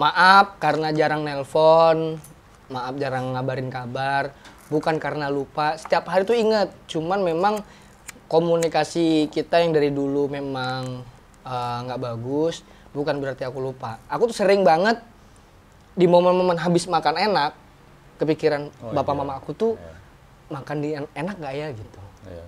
Maaf karena jarang nelpon, maaf jarang ngabarin kabar, bukan karena lupa. Setiap hari tuh inget, cuman memang komunikasi kita yang dari dulu memang eh, nggak uh, bagus, bukan berarti aku lupa. Aku tuh sering banget di momen-momen habis makan enak, kepikiran oh, bapak iya. mama aku tuh iya. makan di enak nggak ya gitu. Iya.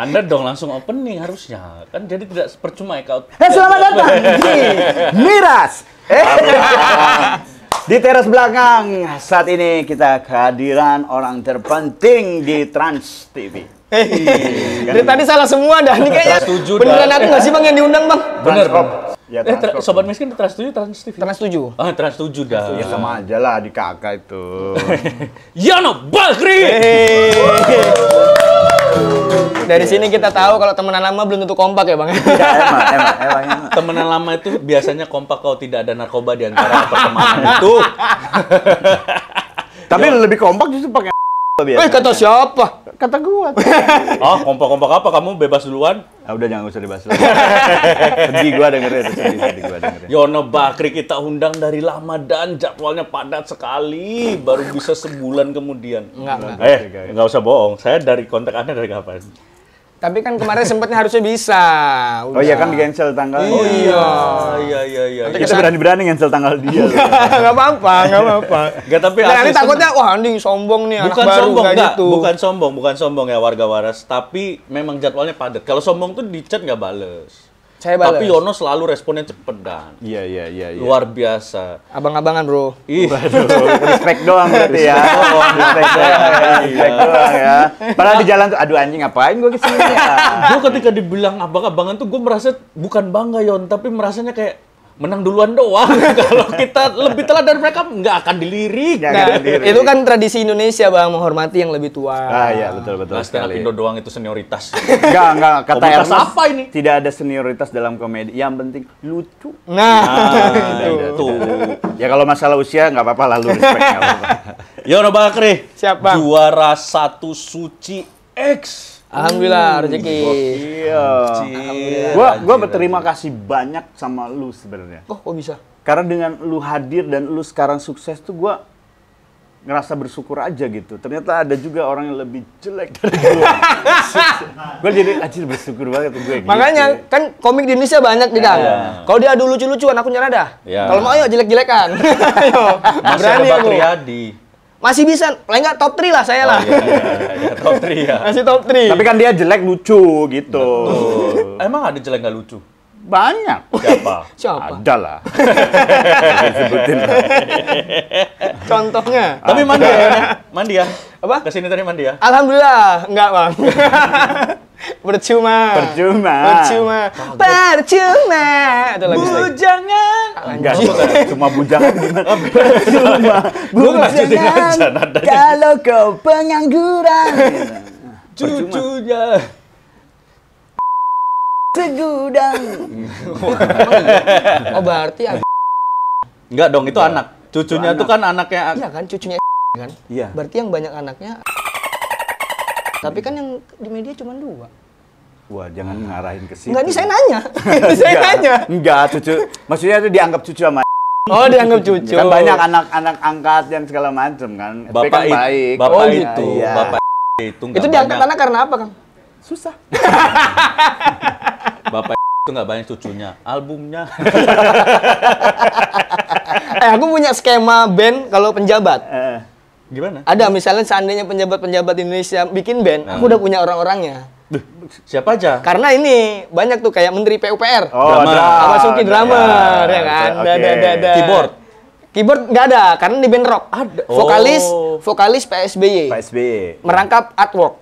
Anda dong langsung opening harusnya. Kan jadi tidak percuma ya kalau... Eh, selamat datang di Miras! Eh. Di teras belakang saat ini kita kehadiran orang terpenting di Trans TV. Hey. Kan dari tadi salah semua dah. Ini kayaknya Setuju, beneran aku nggak sih bang yang diundang bang? Bener. Ya, eh, tra Sobat Miskin Trans 7, Trans TV? Trans 7. Ah, Trans 7 dah. Ya sama aja lah di kakak itu. Yano Bakri! Hey. Dari sini kita tahu kalau temenan lama belum tentu kompak ya, Bang. Iya, emang, emang, emang, emang. Temenan lama itu biasanya kompak kalau tidak ada narkoba di antara pertemanan itu. Tapi Yo. Iya. lebih kompak justru pakai biasa. Eh kata siapa? Kata gua. oh, kompak-kompak apa kamu bebas duluan? Ah, udah jangan usah dibahas lagi. sedih gua dengerin ya, itu sedih, gua dengerin. Ya. Yono Bakri kita undang dari lama dan jadwalnya padat sekali, baru bisa sebulan kemudian. Enggak, enggak. Eh, enggak usah bohong. Saya dari kontak Anda dari kapan? Tapi kan kemarin sempatnya harusnya bisa. Udah. Oh iya kan di cancel tanggal. Oh iya, iya iya iya. Nanti iya. kita berani-berani cancel tanggal dia. Enggak apa-apa, enggak apa-apa. Enggak tapi nah, nanti takutnya wah anjing sombong nih bukan anak sombong, baru gitu. Bukan sombong, bukan sombong ya warga waras, tapi memang jadwalnya padat. Kalau sombong tuh di chat enggak bales. Saya balas. Tapi Yono selalu responnya cepet dan. Iya, iya iya iya. Luar biasa. Abang-abangan bro. Ih. Waduh, respect doang berarti ya. respect oh, doang, ya. respect doang ya. Padahal di jalan tuh, aduh anjing ngapain gue kesini ya. gue ketika dibilang abang-abangan tuh gue merasa bukan bangga Yon, tapi merasanya kayak menang duluan doang. Kalau kita lebih telat dari mereka nggak akan dilirik. nah, dilirik. Itu kan tradisi Indonesia bang menghormati yang lebih tua. Ah iya betul betul. Nah, sekali. Indo doang itu senioritas. Enggak enggak kata Ernest, apa ini? Tidak ada senioritas dalam komedi. Yang penting lucu. Nah, nah itu. Ya kalau masalah usia nggak apa-apa lalu respect. Yono Bakri. Siapa? Juara satu suci X. Alhamdulillah hmm. rezeki. Iya. Gua gua berterima kasih banyak sama lu sebenarnya. Oh, kok bisa? Karena dengan lu hadir dan lu sekarang sukses tuh gua ngerasa bersyukur aja gitu. Ternyata ada juga orang yang lebih jelek dari gue. gue jadi anjir bersyukur banget gue gitu. Makanya kan komik di Indonesia banyak di dalam. Yeah. Kalau dia ada lucu-lucuan aku nyerah dah. Yeah. Kalau mau ayo jelek-jelekan. ayo. Masih berani aku. Triadi. Masih bisa, paling nggak top 3 lah saya lah. Oh, iya, iya, iya, iya, top 3 ya. Masih top 3. Tapi kan dia jelek lucu gitu. Emang ada jelek nggak lucu? Banyak. Siapa? Siapa? Ada lah. Sebutin. Contohnya. Tapi mandi ya, mandi ya. Apa? Kesini tadi mandi ya. Alhamdulillah, enggak bang. Percuma. Percuma. Percuma. Percuma. Itu lagu Bujangan. Enggak, cuma bujangan Percuma. Bujangan. Kalau kau pengangguran. Cucunya. Segudang. oh berarti ada. Enggak dong, itu anak. Cucunya itu kan anaknya. Iya kan, cucunya kan? Iya. Berarti yang banyak anaknya tapi kan yang di media cuma dua. Wah, jangan hmm. ngarahin ke sini. Enggak, ini saya nanya. saya nanya. Enggak, cucu. Maksudnya itu dianggap cucu sama Oh, dianggap cucu. Kan banyak anak-anak angkat dan segala macam kan. Bapak kan baik. Bapak oh, gitu. Ya. Bapak itu Itu dianggap anak karena apa, Kang? Susah. bapak itu nggak banyak cucunya, albumnya. eh, aku punya skema band kalau penjabat. Eh Gimana? Ada misalnya seandainya penjabat-penjabat Indonesia bikin band, nah. aku hmm. udah punya orang-orangnya. siapa aja? Karena ini banyak tuh kayak Menteri PUPR. Oh, drama. Sama iya, Suki drama, ya, ya kan? Okay. Da, da, da, Keyboard. Keyboard nggak ada, karena di band rock. Ada. Vokalis, oh. vokalis PSBY. PSBY. Merangkap artwork.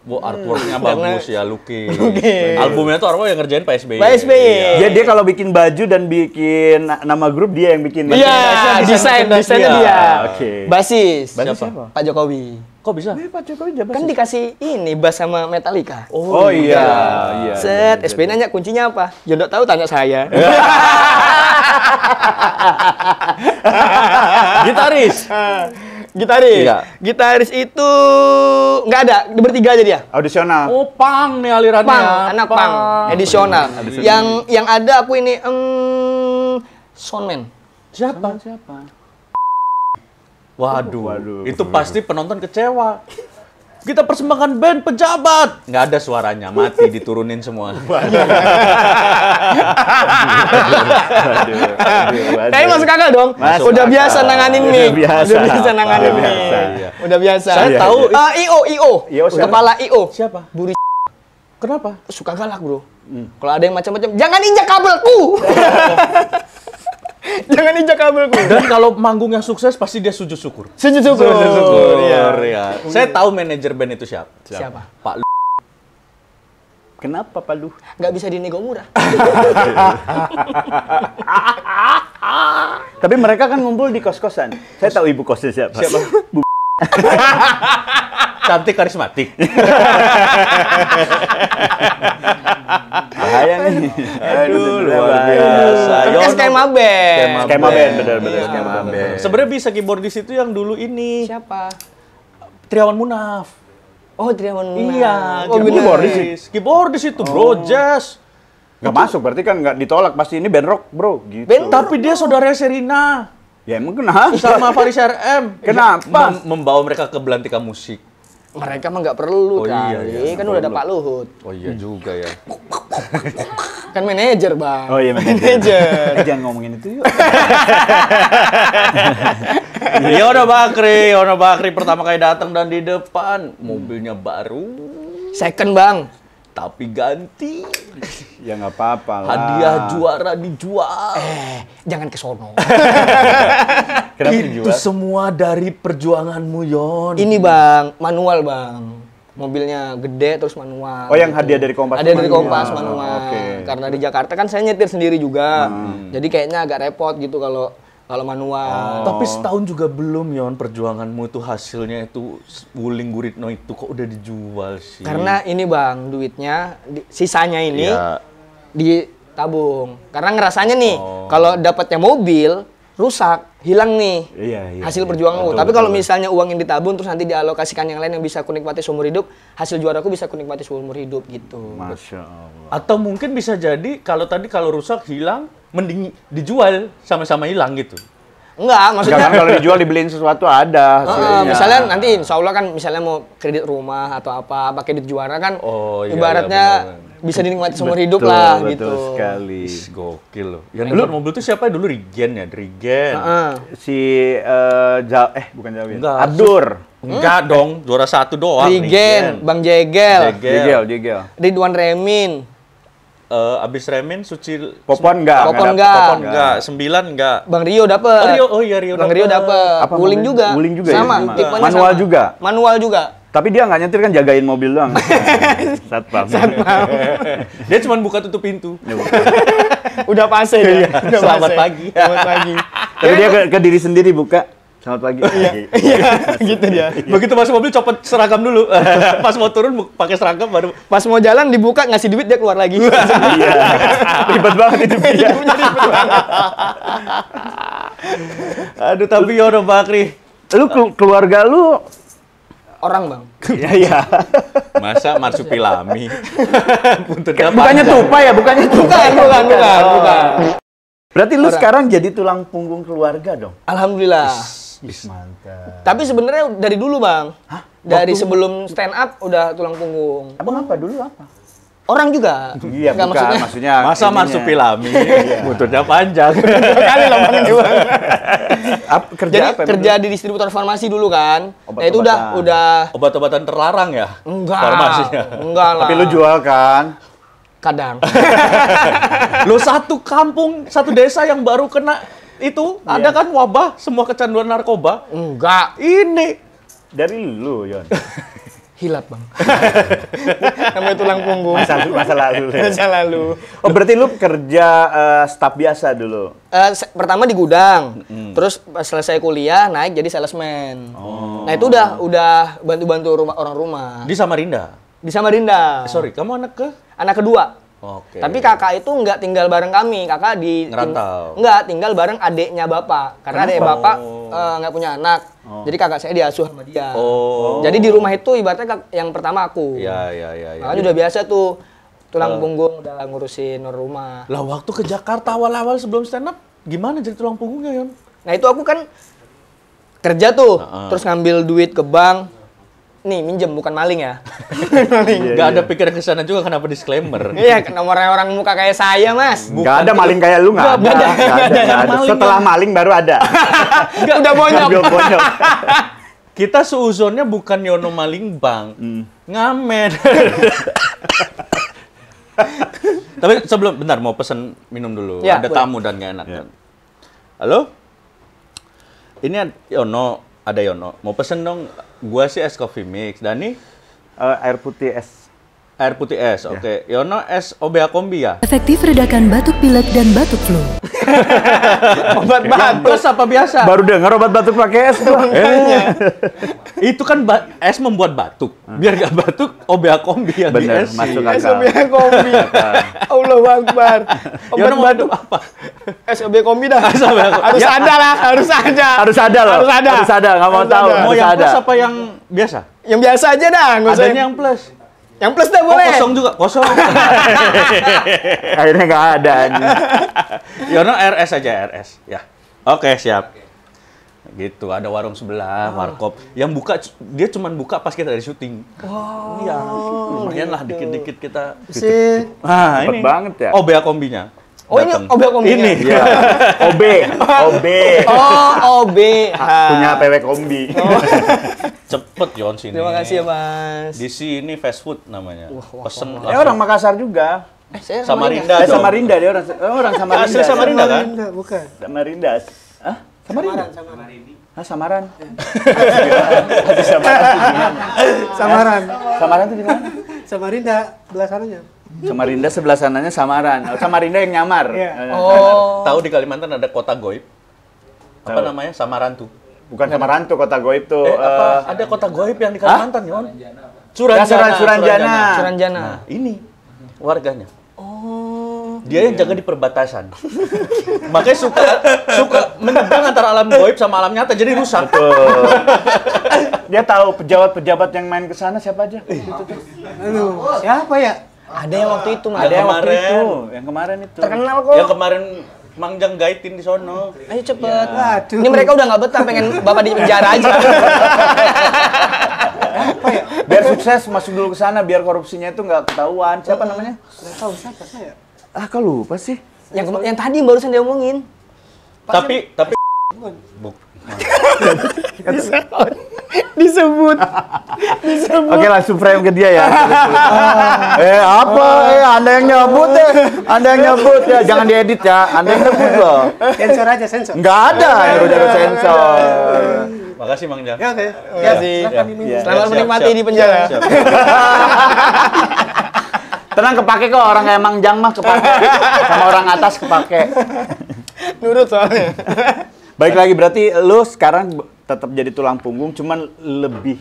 Bu hmm. artworknya bagus ya, Lucky Okay. Albumnya tuh artwork yang ngerjain Pak SBY. Pak SBY. Iya. Dia dia kalau bikin baju dan bikin nama grup dia yang bikin. Iya, desain desainnya dia. dia. Oke. Okay. Basis. Basis siapa? Pak Jokowi. Kok bisa? Ini iya, Pak Jokowi jabat. Kan dikasih ini bass sama Metallica. Oh, oh iya. iya. iya Set, iya, iya. SBY nanya kuncinya apa? Ya enggak tahu tanya saya. Gitaris. Gitaris. Iya. Gitaris itu nggak ada, bertiga aja dia. Audisional. Oh, pang nih alirannya. Pang, anak pang, edisional. Yang yang ada aku ini em soundman. Siapa? Siapa? Waduh, waduh. Itu pasti penonton kecewa kita persembahkan band pejabat. Nggak ada suaranya, mati diturunin semua. Tapi masuk akal dong. Masuk udah akal. biasa nanganin nih. Udah biasa, udah biasa nanganin nih. Iya. Udah biasa. Saya tahu uh, eh, IO IO. IO Kepala IO. Siapa? Buri Kenapa? Suka galak, Bro. Hmm. Kalau ada yang macam-macam, jangan injak kabelku. Jangan injak gue. Dan kalau manggungnya sukses pasti dia sujud syukur. Sujud syukur. Sujud syukur. Ya. ya. Saya tahu manajer band itu siapa. Siapa? Pak Lu. Kenapa Pak Lu? Gak bisa dinego murah. Tapi mereka kan ngumpul di kos-kosan. Saya tahu ibu kosnya siapa. Siapa? Cantik karismatik. Bahaya nih. Aduh, luar biasa. Yono. Skema band. Skema, band, benar-benar. Skema band. Sebenarnya bisa keyboard di situ yang dulu ini. Siapa? Triawan Munaf. Oh, Triawan Munaf. Iya, oh, keyboard Keyboard di situ, bro, oh. jazz. Gak masuk, berarti kan gak ditolak. Pasti ini band rock, bro. Gitu. Band, tapi dia saudara Serina. Ya emang kenapa? Sama Faris RM. Kenapa? Ya, Mem membawa mereka ke belantika musik. Mereka mah nggak perlu oh, kali. Iya, iya, iya, kan udah ada Pak Luhut. Oh iya juga ya. kan manajer bang. Oh iya manajer. Eh, jangan ngomongin itu yuk. Yono Bakri, Yono Bakri pertama kali datang dan di depan mobilnya baru. Second bang. Tapi ganti. Ya nggak apa-apa lah. Hadiah juara dijual. Eh, jangan ke sono. Kenapa Itu dijual? semua dari perjuanganmu, Yon. Ini, Bang, manual, Bang. Mobilnya gede terus manual. Oh, yang gitu. hadiah dari Kompas. Hadiah dari Kompas manual. Oh, Okay. Karena di Jakarta kan saya nyetir sendiri juga. Hmm. Jadi kayaknya agak repot gitu kalau kalau manual. Oh. Tapi setahun juga belum Yon perjuanganmu itu hasilnya itu Wuling Guritno itu kok udah dijual sih. Karena ini Bang duitnya sisanya ini iya di tabung Karena ngerasanya nih oh. kalau dapatnya mobil rusak, hilang nih iya, iya, hasil iya. perjuangan Tapi kalau misalnya uang yang ditabung terus nanti dialokasikan yang lain yang bisa kunikmati seumur hidup, hasil juaraku bisa kunikmati seumur hidup gitu. Masya Allah. Atau mungkin bisa jadi kalau tadi kalau rusak hilang, mending dijual sama-sama hilang gitu. Enggak, maksudnya kan kalau dijual dibeliin sesuatu ada. Uh, misalnya nanti insya Allah kan misalnya mau kredit rumah atau apa pakai duit juara kan, oh, iya, iya ibaratnya iya, bisa dinikmati seumur hidup lah betul gitu. Betul sekali. Is, gokil loh. Yang dulu nah, mobil tuh siapa dulu Regen ya, Regen. Uh -uh. Si uh, Jal eh bukan Jawi. Abdur. Enggak hmm? dong, juara satu doang. Regen, Regen. Bang Jegel. Jegel, Jegel. Jegel. Ridwan Remin. Uh, abis Remin Suci Popon enggak? Popon enggak. Popon enggak. Sembilan enggak. Bang Rio dapet. Oh, Rio, oh iya Rio Bang dapet. Rio dapet. Apa, Wuling juga. Wuling juga sama, ya? Sama. Manual sama. juga. Manual juga. Tapi dia nggak nyetir kan jagain mobil doang. Satpam. Satpam. dia cuma buka tutup pintu. Iya, Udah pase dia. Ya, iya. Udah Selamat pase. Ya? pagi. Selamat pagi. Tapi dia ya, ke, ke diri sendiri buka. Selamat pagi. Iya, iya gitu dia. Begitu masuk mobil copot seragam dulu. Pas mau turun pakai seragam baru. Pas mau jalan dibuka ngasih duit dia keluar lagi. iya. Ribet banget itu dia. Aduh tapi Yono Bakri. Lu keluarga lu orang bang. Iya iya. Masa marsupilami? Buntutnya bukannya tupai ya, bukannya tupai. Bukan, bukan, bukan, bukan. Berarti lu sekarang jadi tulang punggung keluarga dong? Alhamdulillah. Is, is. Tapi sebenarnya dari dulu bang, Hah? dari Waktu sebelum stand up udah tulang punggung. Abang apa dulu apa? orang juga. Iya, bukan. Maksudnya, maksudnya masa marsupilami iya. butuhnya panjang. Kali lambangnya juga. Ap, kerja Jadi apa, kerja di distributor farmasi dulu kan. Obat nah, itu udah udah obat-obatan terlarang ya? Enggak. Farmasinya. Enggak lah. Tapi lu jual kan? Kadang. lu satu kampung, satu desa yang baru kena itu yeah. ada kan wabah semua kecanduan narkoba? Enggak. Ini dari lu, Yon. hilap bang namanya tulang punggung masa, masa lalu masa lalu oh berarti lu kerja uh, staf biasa dulu uh, pertama di gudang mm. terus selesai kuliah naik jadi salesman oh. nah itu udah udah bantu bantu rumah orang rumah di Samarinda di Samarinda eh, sorry kamu anak ke anak kedua Oke. Tapi kakak itu nggak tinggal bareng kami, kakak di nggak tinggal bareng adiknya bapak, karena adik bapak oh. eh, nggak uh, punya anak, oh. jadi kakak saya diasuh sama dia. Oh. Jadi di rumah itu ibaratnya yang pertama aku. Iya iya iya. Ya, ya. ya, ya. udah biasa tuh tulang uh. punggung udah ngurusin rumah. Lah waktu ke Jakarta awal-awal sebelum stand up, gimana jadi tulang punggungnya Yon? Nah itu aku kan kerja tuh, uh -uh. terus ngambil duit ke bank nih minjem bukan maling ya. maling. Iya, gak ada iya. pikiran ke sana juga kenapa disclaimer. Iya, kan nomornya orang muka kayak saya, Mas. Bukan gak ada maling kayak lu nggak, Gak ada. Gak ada. Setelah ya. maling baru ada. Gak udah bonyok. Kita seuzonnya bukan Yono maling bang. Hmm. Ngamen. Tapi sebelum bentar mau pesen minum dulu. Ya, ada tamu dan gak enak. Ya. Halo? Ini Yono, ada Yono. Mau pesen dong Gua sih es coffee mix. Dani? Uh, air putih es Air putih es, ya. oke. Okay. Ya Yono es Obea Kombi ya? Efektif redakan batuk pilek dan batuk flu. obat batuk apa biasa? Baru dengar obat batuk pakai es. eh. Itu kan es membuat batuk. Hmm. Biar gak batuk, Obea Kombi yang Bener, di es. masuk akal. Es Obea Kombi. Allah Akbar. Ya obat Yono batuk apa? Es Obea Kombi dah. Harus ada lah, harus ada. Harus ada loh. Harus ada. Harus ada, nggak mau tahu. Mau yang plus apa yang biasa? Yang biasa aja dah. Adanya yang plus. Yang plus dah boleh. Oh, kosong juga, kosong. Akhirnya nggak ada. Yono RS aja RS, ya. Oke okay, siap. Okay. Gitu, ada warung sebelah, oh. warkop. Yang buka, dia cuma buka pas kita dari syuting. Wow. Iya, lumayan lah dikit-dikit kita. Sih. Nah, ini. banget ya. Oh, bea kombinya. Oh ini OB kombi. Ini. Ya. OB. OB. Oh, OB. Punya PW kombi. Oh. Cepet Yon sini. Terima kasih ya, Mas. Di sini fast food namanya. Pesen ya orang Makassar juga. Eh, saya Samarinda. Samarinda, eh, Samarinda dia orang eh, orang ah, Samarinda. Asli Samarinda, kan? Samarinda, bukan. Samarinda. Hah? Samarinda. Samarinda. Ah, ya. Hah, Samaran. Samaran. Samaran. Samaran itu di mana? Samarinda, belakangnya. Samarinda sebelah sananya Samaran. Oh, Samarinda yang nyamar. Yeah. Iya. Oh. Tahu di Kalimantan ada kota goib? Apa Tau. namanya? Samarantu. Bukan Samarantu, kota goib tuh. Eh, apa? Uh, ada kota goib yang di Kalimantan, Yon. Nah, Suranjana. Suranjana. Suranjana. Suranjana. Nah, ini warganya. Oh. Dia yang jaga di perbatasan. Makanya suka suka menyeberang antara alam goib sama alam nyata jadi rusak. Betul. Dia tahu pejabat-pejabat yang main ke sana siapa aja. Aduh, eh. siapa ya? Ada yang waktu itu, Mas. Ada yang waktu itu, yang kemarin itu. Terkenal kok. Yang kemarin Mangjang gaitin di sono. Ayo cepet. Ya. Ini mereka udah nggak betah pengen bapak di penjara aja. Ya? Biar sukses masuk dulu ke sana biar korupsinya itu nggak ketahuan. Siapa namanya? tahu siapa saya. Ah, kalau lupa sih. Yang yang tadi barusan dia omongin. Tapi tapi disebut disebut oke langsung frame ke dia ya eh apa eh anda yang nyebut ya. anda yang nyebut ya jangan diedit ya anda yang nyebut loh sensor aja sensor nggak ada nyuruh sensor makasih mang jang ya oke iya, ya iya. Iya, selamat menikmati di penjara tenang kepake kok orang kayak mang jang mah kepake sama orang atas kepake nurut soalnya Baik lagi berarti lu sekarang tetap jadi tulang punggung cuman lebih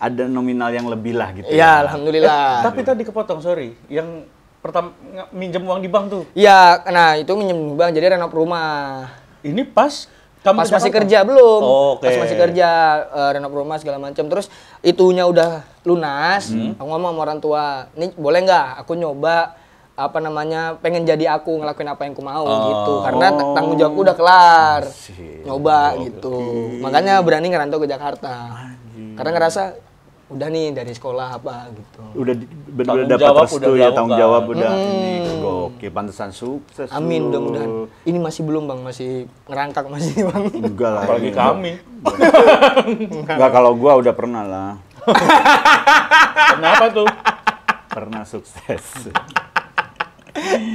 ada nominal yang lebih lah gitu. Ya, ya. alhamdulillah. Eh, tapi gitu. tadi kepotong, sorry. Yang pertama minjem uang di bank tuh. Iya, nah itu minjem di bank jadi renov rumah. Ini pas kamu pas masih kerja belum. Oh, okay. Pas masih kerja uh, renov rumah segala macam. Terus itunya udah lunas. Hmm. Aku ngomong sama orang tua, "Nih, boleh nggak aku nyoba apa namanya pengen jadi aku ngelakuin apa yang ku mau oh. gitu karena tanggung jawabku udah kelar Asik. nyoba oh, gitu okay. makanya berani ngerantau ke Jakarta Anjir. karena ngerasa udah nih dari sekolah apa gitu udah benar dapat restu udah ya tanggung jawab kan. udah hmm. ini oke pantesan sukses amin mudah-mudahan ini masih belum bang masih ngerangkak masih bang enggak lah apalagi kami enggak kalau gua udah pernah lah kenapa tuh pernah sukses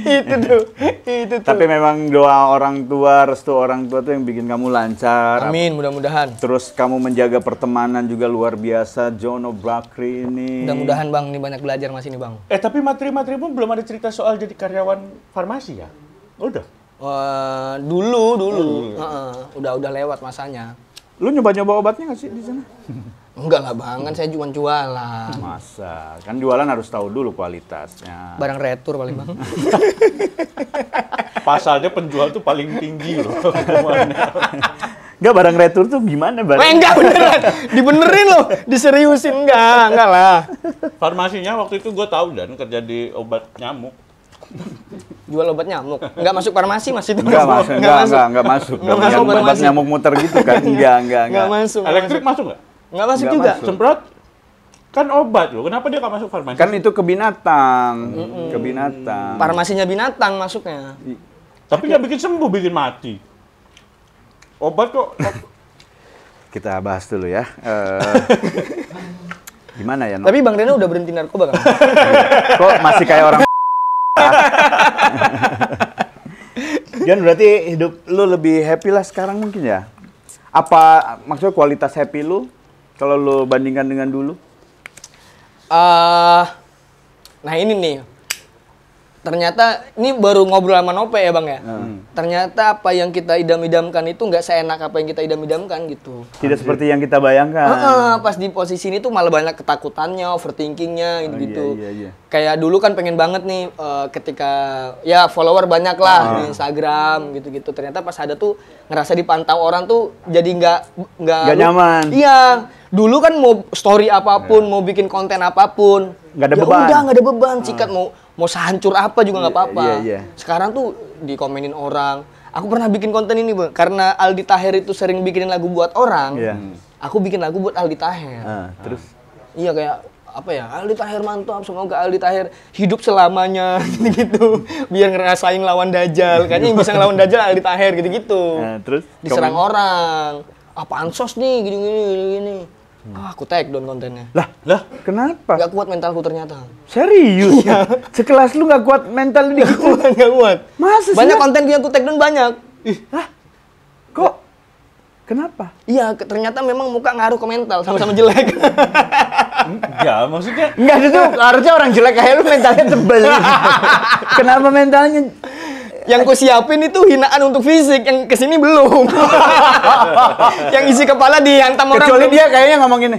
itu tuh itu tuh tapi memang doa orang tua restu orang tua tuh yang bikin kamu lancar amin mudah-mudahan terus kamu menjaga pertemanan juga luar biasa Jono Bakri ini mudah-mudahan bang ini banyak belajar masih ini bang eh tapi materi-materi pun belum ada cerita soal jadi karyawan farmasi ya udah uh, dulu dulu uh, uh, udah udah lewat masanya lu nyoba-nyoba obatnya nggak sih di sana Enggak lah bang, kan saya cuma jualan. Masa, kan jualan harus tahu dulu kualitasnya. Barang retur paling bang. Pasalnya penjual tuh paling tinggi loh. enggak barang retur tuh gimana barang? Eh, enggak beneran, dibenerin loh, diseriusin enggak, enggak lah. Farmasinya waktu itu gue tahu dan kerja di obat nyamuk. Jual obat nyamuk? Enggak masuk farmasi mas itu? Enggak masuk, enggak, enggak, enggak masuk. Enggak masuk obat nyamuk muter gitu kan, enggak, enggak, enggak. Enggak masuk. enggak masuk enggak? masuk, Nggak masuk nggak juga. Masuk. Semprot kan obat loh. Kenapa dia nggak masuk farmasi? Kan itu ke binatang, mm -mm. ke binatang. Farmasinya binatang masuknya. Tapi nggak bikin sembuh, bikin mati. Obat kok. Kita bahas dulu ya. Uh, gimana ya? No? Tapi Bang Rena udah berhenti narkoba kan? Iya. kok masih kayak orang Jan berarti hidup lu lebih happy lah sekarang mungkin ya? Apa maksudnya kualitas happy lu kalau lo bandingkan dengan dulu? Uh, nah ini nih ternyata ini baru ngobrol sama Nope ya bang ya. Hmm. hmm. Ternyata apa yang kita idam-idamkan itu nggak seenak apa yang kita idam-idamkan gitu. Tidak Anjir. seperti yang kita bayangkan. Uh pas di posisi ini tuh malah banyak ketakutannya, overthinkingnya gitu. Oh, gitu. Iya, iya, iya. Kayak dulu kan pengen banget nih uh, ketika ya follower banyak lah ah. di Instagram gitu-gitu. Ternyata pas ada tuh ngerasa dipantau orang tuh jadi nggak nggak nyaman. Iya dulu kan mau story apapun, yeah. mau bikin konten apapun, nggak ada ya beban. udah nggak ada beban. Sikat hmm. mau mau sehancur apa juga nggak yeah, apa-apa. Yeah, yeah. Sekarang tuh dikomenin orang. Aku pernah bikin konten ini, Bang. Karena Aldi Taher itu sering bikinin lagu buat orang. Yeah. Aku bikin lagu buat Aldi Taher. Uh, terus ah. iya kayak apa ya Aldi Tahir mantap semoga Aldi Tahir hidup selamanya gitu biar ngerasain lawan Dajjal kayaknya yang bisa ngelawan Dajjal Aldi Tahir gitu gitu nah, terus diserang kamu... orang apa ansos nih gini gini, gini Hmm. Ah, aku take down kontennya. Lah, lah, kenapa? Gak kuat mentalku ternyata. Serius? ya? Iya. Sekelas lu gak kuat mental di Gak kuat, gak kuat. Masa sih? Banyak konten yang aku take down banyak. Ih, lah. Kok Kenapa? Iya, ternyata memang muka ngaruh ke mental, sama-sama jelek. Enggak, maksudnya? Enggak, itu harusnya orang jelek kayak lu mentalnya tebel. Kenapa mentalnya yang ku siapin itu hinaan untuk fisik, yang kesini belum. yang isi kepala di dihantam orang. Kecuali dia kayaknya ngomong gini.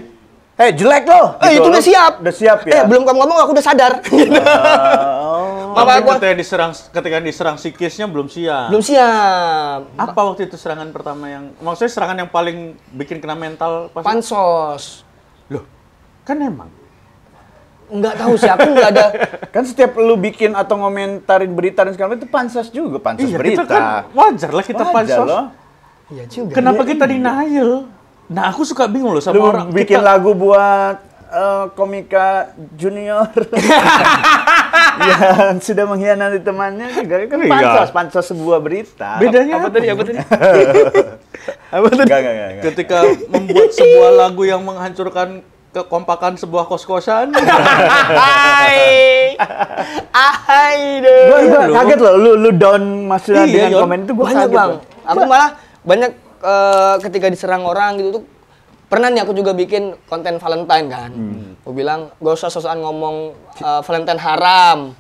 Eh jelek loh. Eh gitu itu udah siap. Udah siap ya. Eh belum kamu ngomong aku udah sadar. Gitu. Ah, oh. Apa aku ketika diserang ketika diserang psikisnya belum siap. Belum siap. Apa waktu itu serangan pertama yang maksudnya serangan yang paling bikin kena mental pas Pansos. Loh. Kan emang Nggak tahu sih, aku nggak ada. kan setiap lu bikin atau ngomentarin berita dan segala itu pansos juga, pansos iya, berita. kan wajar lah kita wajar pansos. Loh. Iya juga. Kenapa ya, kita iya. denial? Nah, aku suka bingung loh sama lu orang. bikin kita... lagu buat uh, komika junior yang sudah mengkhianati temannya juga kan iya. pansos pansos sebuah berita bedanya apa, apa tadi apa tadi apa tadi gak, gak, gak, gak. ketika membuat sebuah lagu yang menghancurkan kekompakan sebuah kos-kosan. Hai. Hai deh. Gua, gua iya, kaget loh lu lu down maksudnya iya, dengan iya, komen itu gua banyak kaget. Bang. Loh. Aku malah banyak uh, ketika diserang orang gitu tuh pernah nih aku juga bikin konten Valentine kan. Hmm. Aku bilang gak usah sosokan ngomong uh, Valentine haram.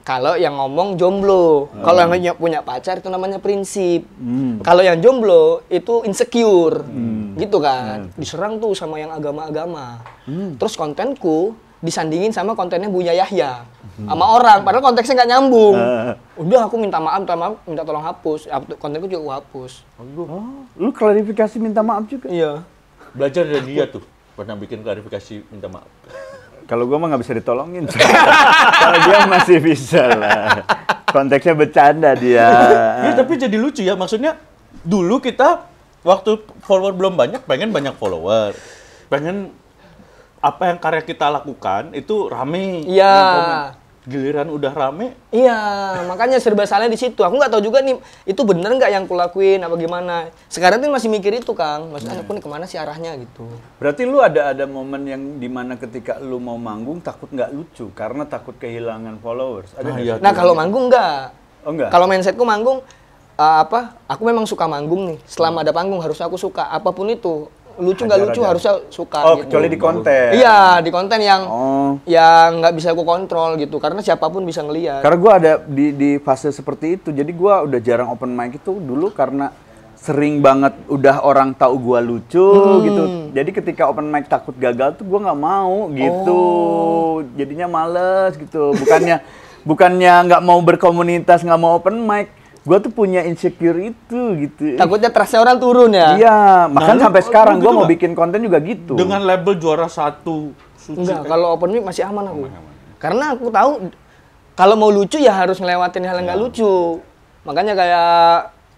Kalau yang ngomong jomblo, hmm. kalau yang hmm. punya pacar itu namanya prinsip. Hmm. Kalau yang jomblo itu insecure, hmm. gitu kan? Hmm. Diserang tuh sama yang agama-agama. Hmm. Terus kontenku disandingin sama kontennya Bu Yahya hmm. sama orang, padahal konteksnya nggak nyambung. Uh. Udah aku minta maaf, minta maaf, minta tolong hapus. Kontenku juga aku hapus. Oh, lu klarifikasi minta maaf juga? Iya. Belajar dari dia tuh, pernah bikin klarifikasi minta maaf. Kalau gue mah nggak bisa ditolongin. Kalau dia masih bisa lah. Konteksnya bercanda dia. ya, tapi jadi lucu ya. Maksudnya dulu kita waktu follower belum banyak, pengen banyak follower. Pengen apa yang karya kita lakukan itu rame. Iya giliran udah rame iya makanya serba salah di situ aku nggak tahu juga nih itu bener nggak yang kulakuin apa gimana sekarang tuh masih mikir itu kang maksudnya hmm. Iya. aku nih kemana sih arahnya gitu berarti lu ada ada momen yang dimana ketika lu mau manggung takut nggak lucu karena takut kehilangan followers ada nah, iya, nah kalau manggung nggak oh enggak kalau mindsetku manggung uh, apa aku memang suka manggung nih selama hmm. ada panggung harus aku suka apapun itu lucu nggak lucu aja. harusnya suka oh, gitu. kecuali di konten iya di konten yang oh. yang nggak bisa aku kontrol gitu karena siapapun bisa ngeliat. karena gue ada di di fase seperti itu jadi gue udah jarang open mic itu dulu karena sering banget udah orang tahu gue lucu hmm. gitu jadi ketika open mic takut gagal tuh gue nggak mau gitu oh. jadinya males gitu bukannya bukannya nggak mau berkomunitas nggak mau open mic gue tuh punya insecure itu gitu. Takutnya trust orang turun ya. Iya, makanya nah, sampai sekarang gue gitu mau bikin konten juga gitu. Dengan label juara satu. Suci Enggak, kan? kalau open mic masih aman aku. Aman, aman. Ya. Karena aku tahu kalau mau lucu ya harus ngelewatin hal yang nggak iya. lucu. Makanya kayak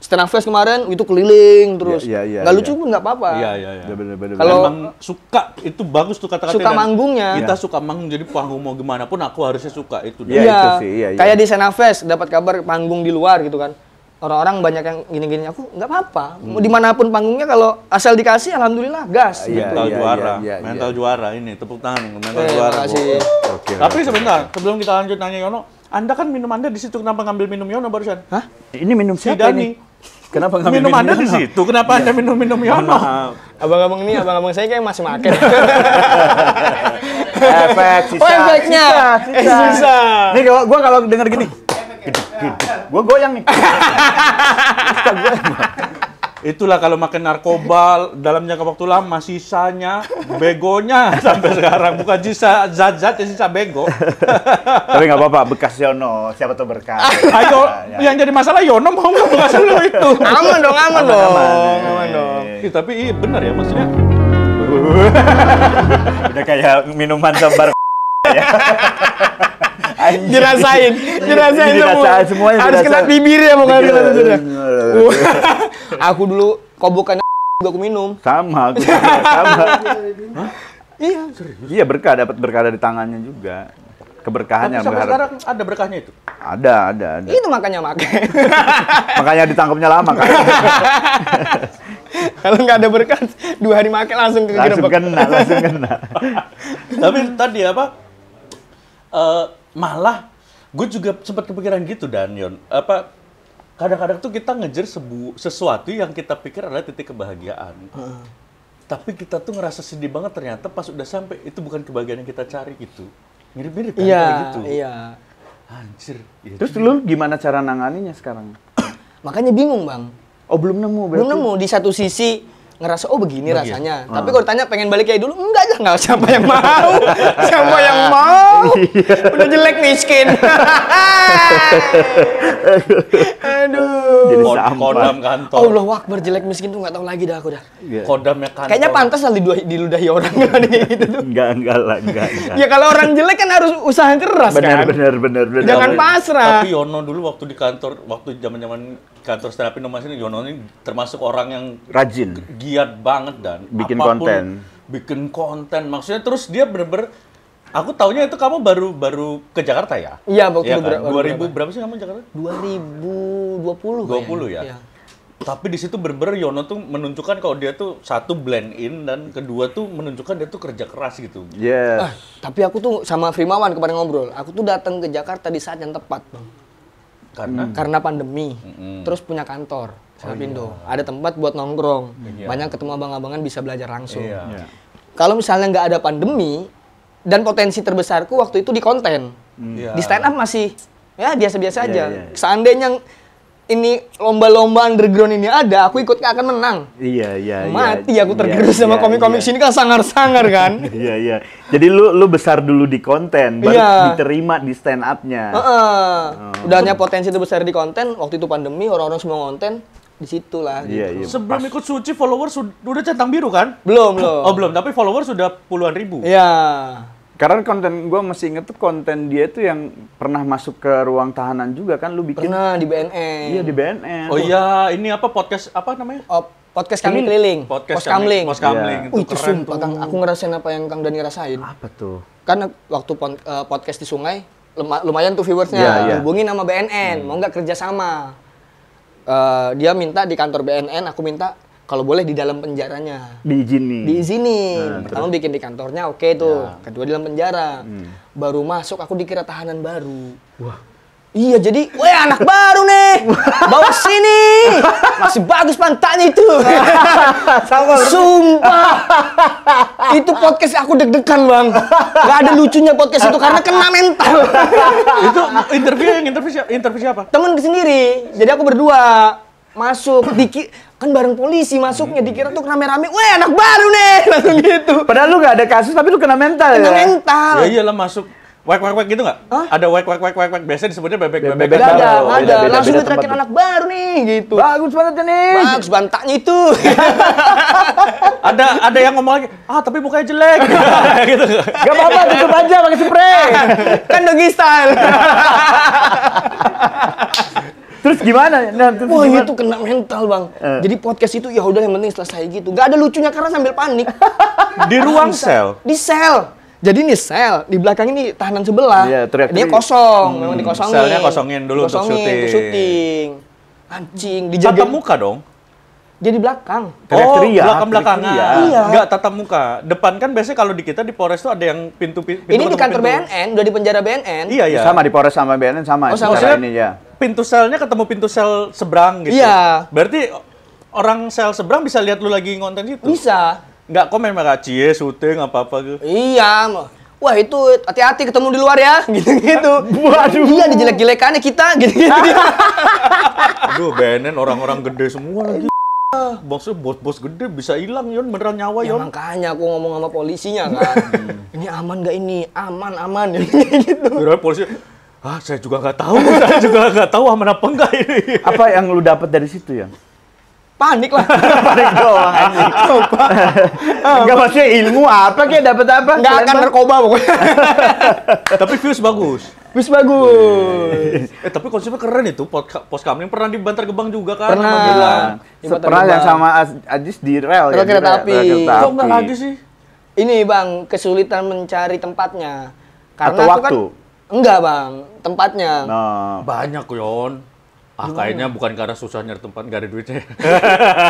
Stand Up Fest kemarin itu keliling iya, terus. Iya, iya, gak iya. lucu pun nggak apa-apa. Iya, iya, iya. Kalau suka itu bagus tuh kata-kata. Suka manggungnya. Kita suka manggung jadi panggung mau gimana pun aku harusnya suka itu. Iya, iya. itu sih. Iya, iya. Kayak di Stand Up Fest dapat kabar panggung di luar gitu kan. Orang-orang banyak yang gini-gini aku nggak apa-apa. Hmm. Dimanapun panggungnya kalau asal dikasih alhamdulillah gas. Iya, mental ya, juara, ya, ya, mental ya. juara ini tepuk tangan mental eh, juara. Makasih. Oke. Tapi sebentar sebelum kita lanjut nanya Yono, anda kan minum Anda di situ kenapa ngambil minum Yono barusan? Hah? Ini minum siapa si Dani. ini? Kenapa minum, minum Anda di situ? Kenapa iya. Anda minum-minum Yono? Abang-abang ini, abang-abang saya kayak masih makan. Efek sisa. Oh, efeknya. Sisa. Eh, sisa. Nih kalau gua kalau denger gini. Gue goyang nih. Itulah kalau makan narkoba dalam jangka waktu lama sisanya begonya sampai sekarang bukan sisa zat-zat ya sisa bego. Tapi nggak apa-apa bekas Yono siapa tuh berkas. Ayo ah, ah, ya, ya, yang jadi masalah Yono mau nggak bekas lo itu. Aman dong, aman, dong. Aman, aman dong. Ya, tapi iya benar ya maksudnya. Udah kayak minuman sambar ya. dirasain, dirasain, semua semuanya. Harus kena bibir ya bukan kena sudah. Iya, ya. iya, iya, aku dulu kobokan gak aku minum. Sama, aku juga, sama. Iya, serius. Iya, berkah dapat berkah dari tangannya juga. Keberkahannya Tapi sampai sekarang ada berkahnya itu? Ada, ada, ada. Itu makanya makai. makanya ditangkapnya lama kan. Kalau nggak ada berkat, dua hari makan langsung ke Langsung kena, langsung kena. Tapi tadi apa? Uh, malah gue juga sempat kepikiran gitu dan Yon apa kadang-kadang tuh kita ngejar sebu sesuatu yang kita pikir adalah titik kebahagiaan uh. tapi kita tuh ngerasa sedih banget ternyata pas udah sampai itu bukan kebahagiaan yang kita cari gitu mirip-mirip kan yeah, kayak gitu iya anjir ya terus lu gimana cara nanganinya sekarang makanya bingung bang oh belum nemu belum nemu di satu sisi ngerasa oh begini, Bagi. rasanya. Hmm. Tapi kalau ditanya pengen balik kayak dulu, enggak aja enggak siapa yang mau. siapa yang iya. mau? Udah jelek miskin. Aduh. Jadi sampah. Kodam kantor. oh Allah wakbar jelek miskin tuh nggak tahu lagi dah aku dah. Yeah. Kodamnya kantor. Kayaknya pantas lah diludahi, diludahi orang kan gitu tuh. Enggak, enggak lah, enggak, enggak. ya kalau orang jelek kan harus usaha keras bener, kan. Benar, benar, benar. Jangan pasrah. Tapi Yono dulu waktu di kantor, waktu zaman-zaman kantor terapi nomas ini Yono ini termasuk orang yang rajin, giat banget dan bikin apapun, konten. Bikin konten. Maksudnya terus dia bener-bener Aku taunya itu kamu baru baru ke Jakarta ya? Iya, waktu ya kan? berapa? 2000 berapa? sih kamu Jakarta? 2020. 20 ya. ya. Tapi di situ berber Yono tuh menunjukkan kalau dia tuh satu blend in dan kedua tuh menunjukkan dia tuh kerja keras gitu. Yes. Ah, tapi aku tuh sama Frimawan kemarin ngobrol, aku tuh datang ke Jakarta di saat yang tepat, Bang. Karena hmm. karena pandemi. Hmm. Terus punya kantor, Serapindo. Oh, iya. Ada tempat buat nongkrong. Iya. Banyak ketemu abang-abangan bisa belajar langsung. Iya. iya. Kalau misalnya nggak ada pandemi, dan potensi terbesarku waktu itu di konten. Hmm. Yeah. Di stand up masih ya biasa-biasa iya, aja. Yeah, yeah, Seandainya ini lomba-lomba underground ini ada, aku ikut akan menang. Iya, iya, iya. Mati yeah, aku iya, tergerus yeah, sama komik-komik yeah. sini kan sangar-sangar kan. iya, iya. Jadi lu lu besar dulu di konten, baru iya. diterima di stand upnya. Uh -uh. Oh. Udahnya potensi itu besar di konten, waktu itu pandemi orang-orang semua konten di situ lah. Iya, gitu. iya. Sebelum pas. ikut suci followers udah centang biru kan? Belum, oh, belum. Oh, belum, tapi followers sudah puluhan ribu. Iya. Karena konten gue masih inget tuh konten dia tuh yang pernah masuk ke ruang tahanan juga kan lu bikin. Pernah di BNN. Iya di BNN. Oh iya, ini apa podcast apa namanya? Oh, podcast kami keliling. Podcast kamling. Podcast kamling. Yeah. Itu, itu sumpah Kang, aku ngerasain apa yang Kang Dani rasain. Apa tuh? Karena waktu eh, podcast di sungai lumayan tuh viewersnya yeah, yeah. hubungin sama BNN hmm. mau nggak kerjasama uh, eh, dia minta di kantor BNN aku minta kalau boleh di dalam penjaranya. Diizini. Diizini. Nah, Pertama terus. bikin di kantornya oke okay tuh. Ya. Kedua di dalam penjara. Hmm. Baru masuk aku dikira tahanan baru. Wah. Iya jadi, weh anak baru nih, bawa sini, masih bagus pantatnya itu. Sumpah, itu podcast aku deg-degan bang, gak ada lucunya podcast itu karena kena mental. itu interview yang Interview siapa? Temen sendiri, jadi aku berdua masuk dikit kan bareng polisi masuknya dikira tuh rame-rame weh anak baru nih langsung gitu padahal lu gak ada kasus tapi lu kena mental kena ya? mental ya iyalah masuk wek wek wek gitu gak? Hah? ada wek wek wek wek wek biasanya disebutnya bebek bebek, bebek, bebek kan? ada oh, ada beda, langsung diterakin anak baru nih gitu bagus banget nih bagus bantaknya itu ada ada yang ngomong lagi ah tapi mukanya jelek gitu gak apa-apa tutup aja pakai spray kan doggy style Terus gimana? Nah, terus Wah gimana? itu kena mental bang. Uh. Jadi podcast itu ya udah yang penting selesai gitu. Gak ada lucunya karena sambil panik. di ruang sel. Di sel. Jadi ini sel di belakang ini tahanan sebelah. Iya, teriak Dia kosong, hmm, memang dikosongin. Selnya kosongin dulu kosongin, untuk syuting. syuting. Anjing, dijaga. Tatap muka dong. Jadi belakang. Teriak-teriak. Oh, teriak, belakang-belakangan. Teriak. Iya. Enggak tatap muka. Depan kan biasanya kalau di kita di Polres tuh ada yang pintu pintu Ini di kantor pintu. BNN, udah di penjara BNN. Iya, iya. Sama di Polres sama BNN sama. Oh, sama ini ya pintu selnya ketemu pintu sel seberang gitu. Iya. Berarti orang sel seberang bisa lihat lu lagi ngonten situ. Bisa. Nggak komen mereka cie syuting apa apa gitu. Iya, Wah itu hati-hati ketemu di luar ya, gitu-gitu. Waduh. Iya dijelek-jelekannya kita, gitu-gitu. Aduh, benen orang-orang gede semua lagi. Maksudnya bos-bos gede bisa hilang Yon, beneran nyawa ya, Yon. Ya, makanya aku ngomong sama polisinya kan. Hmm. ini aman gak ini? Aman, aman. gitu. Kira polisi, ah saya juga nggak tahu, saya juga nggak tahu aman apa enggak ini. Apa yang lu dapat dari situ ya? Panik lah. Panik doang anjing. Enggak maksudnya ilmu apa kayak dapat apa? Enggak akan narkoba pokoknya. Tapi views bagus. Views bagus. eh tapi konsepnya keren itu pos kamling pernah di Bantar Gebang juga kan? Pernah. Ya, pernah yang sama Adis di rel. ya. kereta api. Kok nggak Adis sih? Ini bang kesulitan mencari tempatnya. Karena Atau kan waktu. Kan, Enggak bang, tempatnya. Nah. Banyak Yon. Ah, kayaknya bukan karena susah nyari tempat, nggak ada duitnya.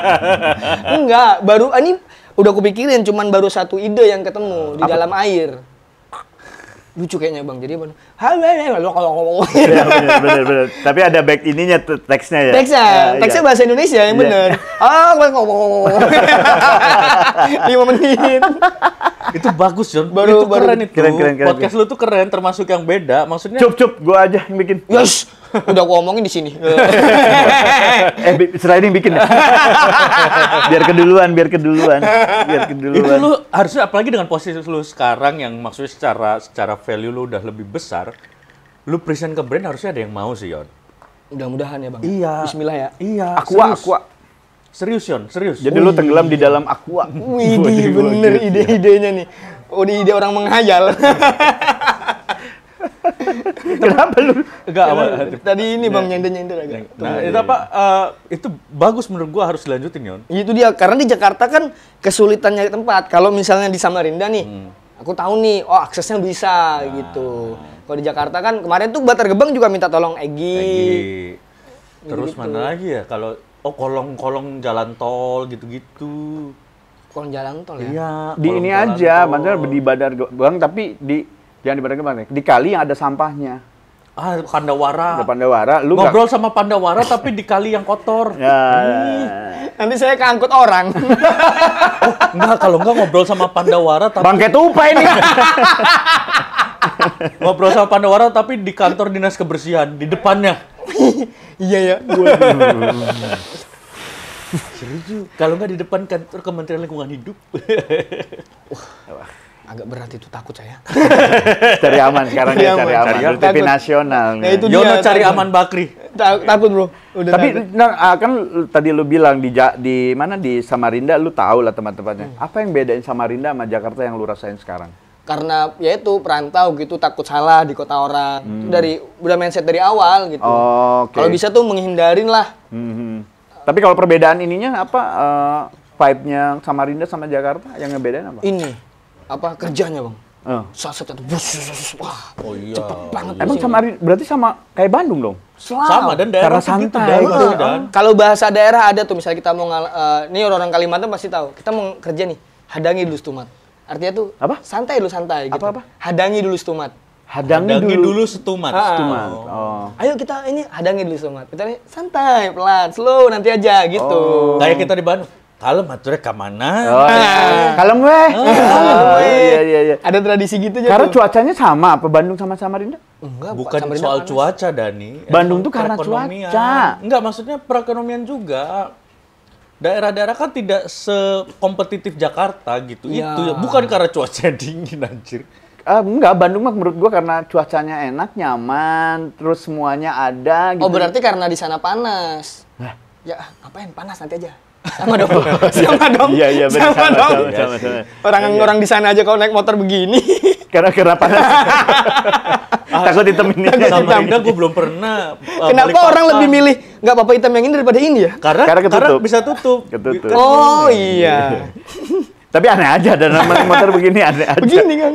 Enggak, baru ah, ini udah kupikirin, cuman baru satu ide yang ketemu di dalam air. Lucu kayaknya bang, jadi bang, halo kalau ngomong. Bener-bener, tapi ada back ininya teksnya ya. Teksnya, uh, teksnya iya. bahasa Indonesia yang iya. bener. Ah, gue ngomong. Lima menit itu bagus John. Baru, itu baru, keren itu. Keren, keren, keren, Podcast keren. lu tuh keren, termasuk yang beda. Maksudnya. Cup cup, gua aja yang bikin. Yes. Udah gua omongin di sini. eh, selain ini bikin. Ya? biar keduluan, biar keduluan, biar keduluan. Itu lu harusnya apalagi dengan posisi lu sekarang yang maksudnya secara secara value lu udah lebih besar. Lu present ke brand harusnya ada yang mau sih John Mudah-mudahan ya bang. Iya. Bismillah ya. Iya. aku aku Serius Yon, serius. Jadi oh, lu tenggelam di dalam aqua. Wih, bener ide-idenya nih. Oh, ide orang menghayal. Kenapa lu? Enggak apa. Tadi ini Bang nyender-nyender agak. Nah, itu apa eh, itu bagus menurut gua harus dilanjutin Yon. Itu dia karena di Jakarta kan kesulitannya nyari tempat. Kalau misalnya di Samarinda nih, hmm. aku tahu nih, oh aksesnya bisa nah. gitu. Kalau di Jakarta kan kemarin tuh Batar Gebang juga minta tolong Egi. Egi. Terus mana lagi ya kalau oh kolong-kolong jalan tol gitu-gitu kolong jalan tol ya? Iya. Di ini aja, tol. maksudnya di Bandar bang, tapi di jangan di Bandar Gebang Di kali yang ada sampahnya. Ah, Pandawara. Udah Pandawara, lu ngobrol gak... sama Pandawara tapi di kali yang kotor. Ya. Hmm. Nanti saya keangkut orang. oh, enggak, kalau enggak ngobrol sama Pandawara tapi Bangke tupai ini. Ngobrol sama Pandawara tapi di kantor dinas kebersihan di depannya. iya ya. Seru Kalau nggak di depan kantor Kementerian Lingkungan Hidup. Wah, agak berat itu takut saya. cari aman sekarang ya, cari aman. aman. TV nasional. ya itu Yono dia, cari aman Bakri. takut bro. Tapi Nah, ah, kan tadi lu bilang di di mana di Samarinda lu tahu lah tempat-tempatnya. Hmm. Apa yang bedain Samarinda sama Jakarta yang lu rasain sekarang? karena ya itu perantau gitu takut salah di kota orang hmm. dari udah mindset dari awal gitu oh, okay. kalau bisa tuh menghindarin lah hmm. tapi kalau perbedaan ininya apa uh, vibe-nya Samarinda sama Jakarta yang ngebedain apa ini apa kerjanya bang Uh. Saset itu bus, bus, bus, wah, oh, iya. cepet iya, banget. Iya. Emang sama berarti sama kayak Bandung dong? Selalu. Sama dan daerah Karena gitu, santai. Daerah, itu. Ah, ah. Kalau bahasa daerah ada tuh, misalnya kita mau, uh, ini orang-orang Kalimantan pasti tahu. Kita mau kerja nih, hadangi dulu tumat Artinya tuh apa? Santai lu santai gitu. Apa apa? Hadangi dulu stumat. Hadangi, hadangi dulu, dulu stumat. Ah, stumat. Oh. Ayo kita ini hadangi dulu stumat. Kita nih santai, pelan, slow nanti aja gitu. Oh. Kayak kita di Bandung. Kalem aturnya ke mana? Oh, iya. Ah. Kalem weh. Ah. Oh, iya, iya, iya, iya. Ada tradisi gitu juga. Karena cuacanya sama apa Bandung sama Samarinda? Enggak, bukan Samarinda soal panas. cuaca Dani. Bandung tuh karena cuaca. Enggak, maksudnya perekonomian juga daerah-daerah kan tidak sekompetitif Jakarta gitu. Ya. Itu ya, bukan karena cuaca dingin anjir. Uh, enggak, Bandung mah menurut gua karena cuacanya enak, nyaman, terus semuanya ada oh, gitu. Oh, berarti karena di sana panas. Hah? Ya, yang panas nanti aja. Sama dong. Iya, sama dong. Iya, iya, Sama, sama, dong. Sama, Orang iya, iya. orang di sana aja kalau naik motor begini. Karena karena panas. Ah, takut hitam ini. Takut sama hitam. Enggak, gue belum pernah. Uh, Kenapa orang lebih milih nggak apa-apa hitam yang ini daripada ini ya? Karena karena, ketutup. karena bisa tutup. Ketutup. Kan oh iya. Tapi aneh aja ada nama motor begini aneh aja. Begini kan,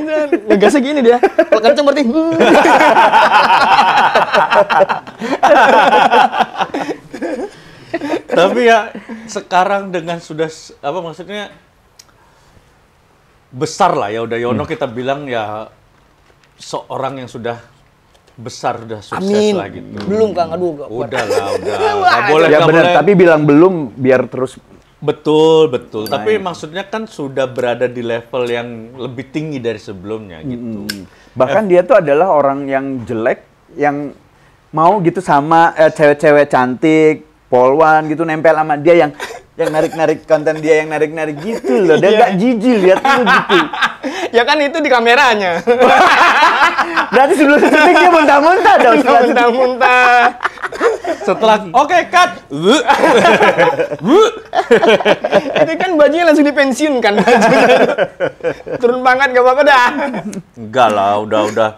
ngegasnya gini dia. Kalau kenceng berarti. Hmm. Tapi ya sekarang dengan sudah apa maksudnya besar lah ya udah Yono hmm. kita bilang ya seorang yang sudah besar udah sukses Amin. lah gitu. Belum Kang, aduh gak Udah lah, udah. gak boleh, ya, gak Tapi bilang belum biar terus Betul, betul. Nah, Tapi ya. maksudnya kan sudah berada di level yang lebih tinggi dari sebelumnya gitu. Hmm. Bahkan F dia tuh adalah orang yang jelek yang mau gitu sama eh, cewek-cewek eh, cewek -cewek cantik, polwan gitu nempel sama dia yang yang narik-narik konten dia yang narik-narik gitu loh dia iya. nggak yeah. jijik lihat lu gitu ya kan itu di kameranya berarti sebelum syuting dia muntah-muntah dong muntah-muntah setelah oke okay, cut itu kan bajunya langsung dipensiunkan turun banget gak apa-apa dah enggak lah udah udah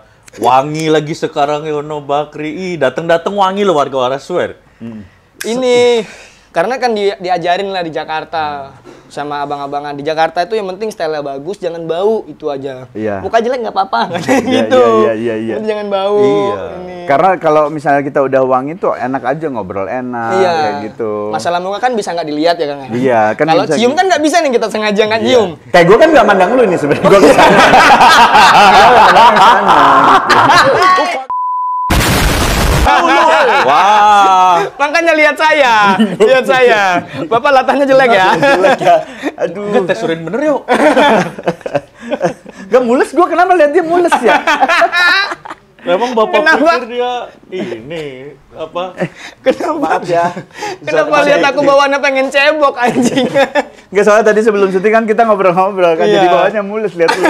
wangi lagi sekarang Yono Bakri datang-datang wangi loh warga Waraswer hmm ini karena kan di, diajarin lah di Jakarta hmm. sama abang-abangan di Jakarta itu yang penting style bagus jangan bau itu aja iya. muka jelek nggak apa-apa iya, iya, gitu iya, iya, iya, iya. jangan bau iya. ini. karena kalau misalnya kita udah wangi tuh enak aja ngobrol enak iya. kayak gitu masalah muka kan bisa nggak dilihat ya kan? iya kan kalau cium kan nggak bisa nih kita sengaja nggak iya. kayak gue kan nggak mandang lu ini sebenarnya Wah. Makanya lihat saya, lihat saya. Bapak latahnya jelek ya. jelek ya. Aduh. tes tesurin bener yuk. Gak mulus, gue kenapa lihat dia mulus ya? Memang Bapak Kenapa? pikir dia ini apa? Kenapa? Maaf ya. Kenapa lihat ya. aku bawaannya pengen cebok anjing? Gak soalnya tadi sebelum syuting kan kita ngobrol-ngobrol kan yeah. jadi iya. bawaannya mulus lihat lu.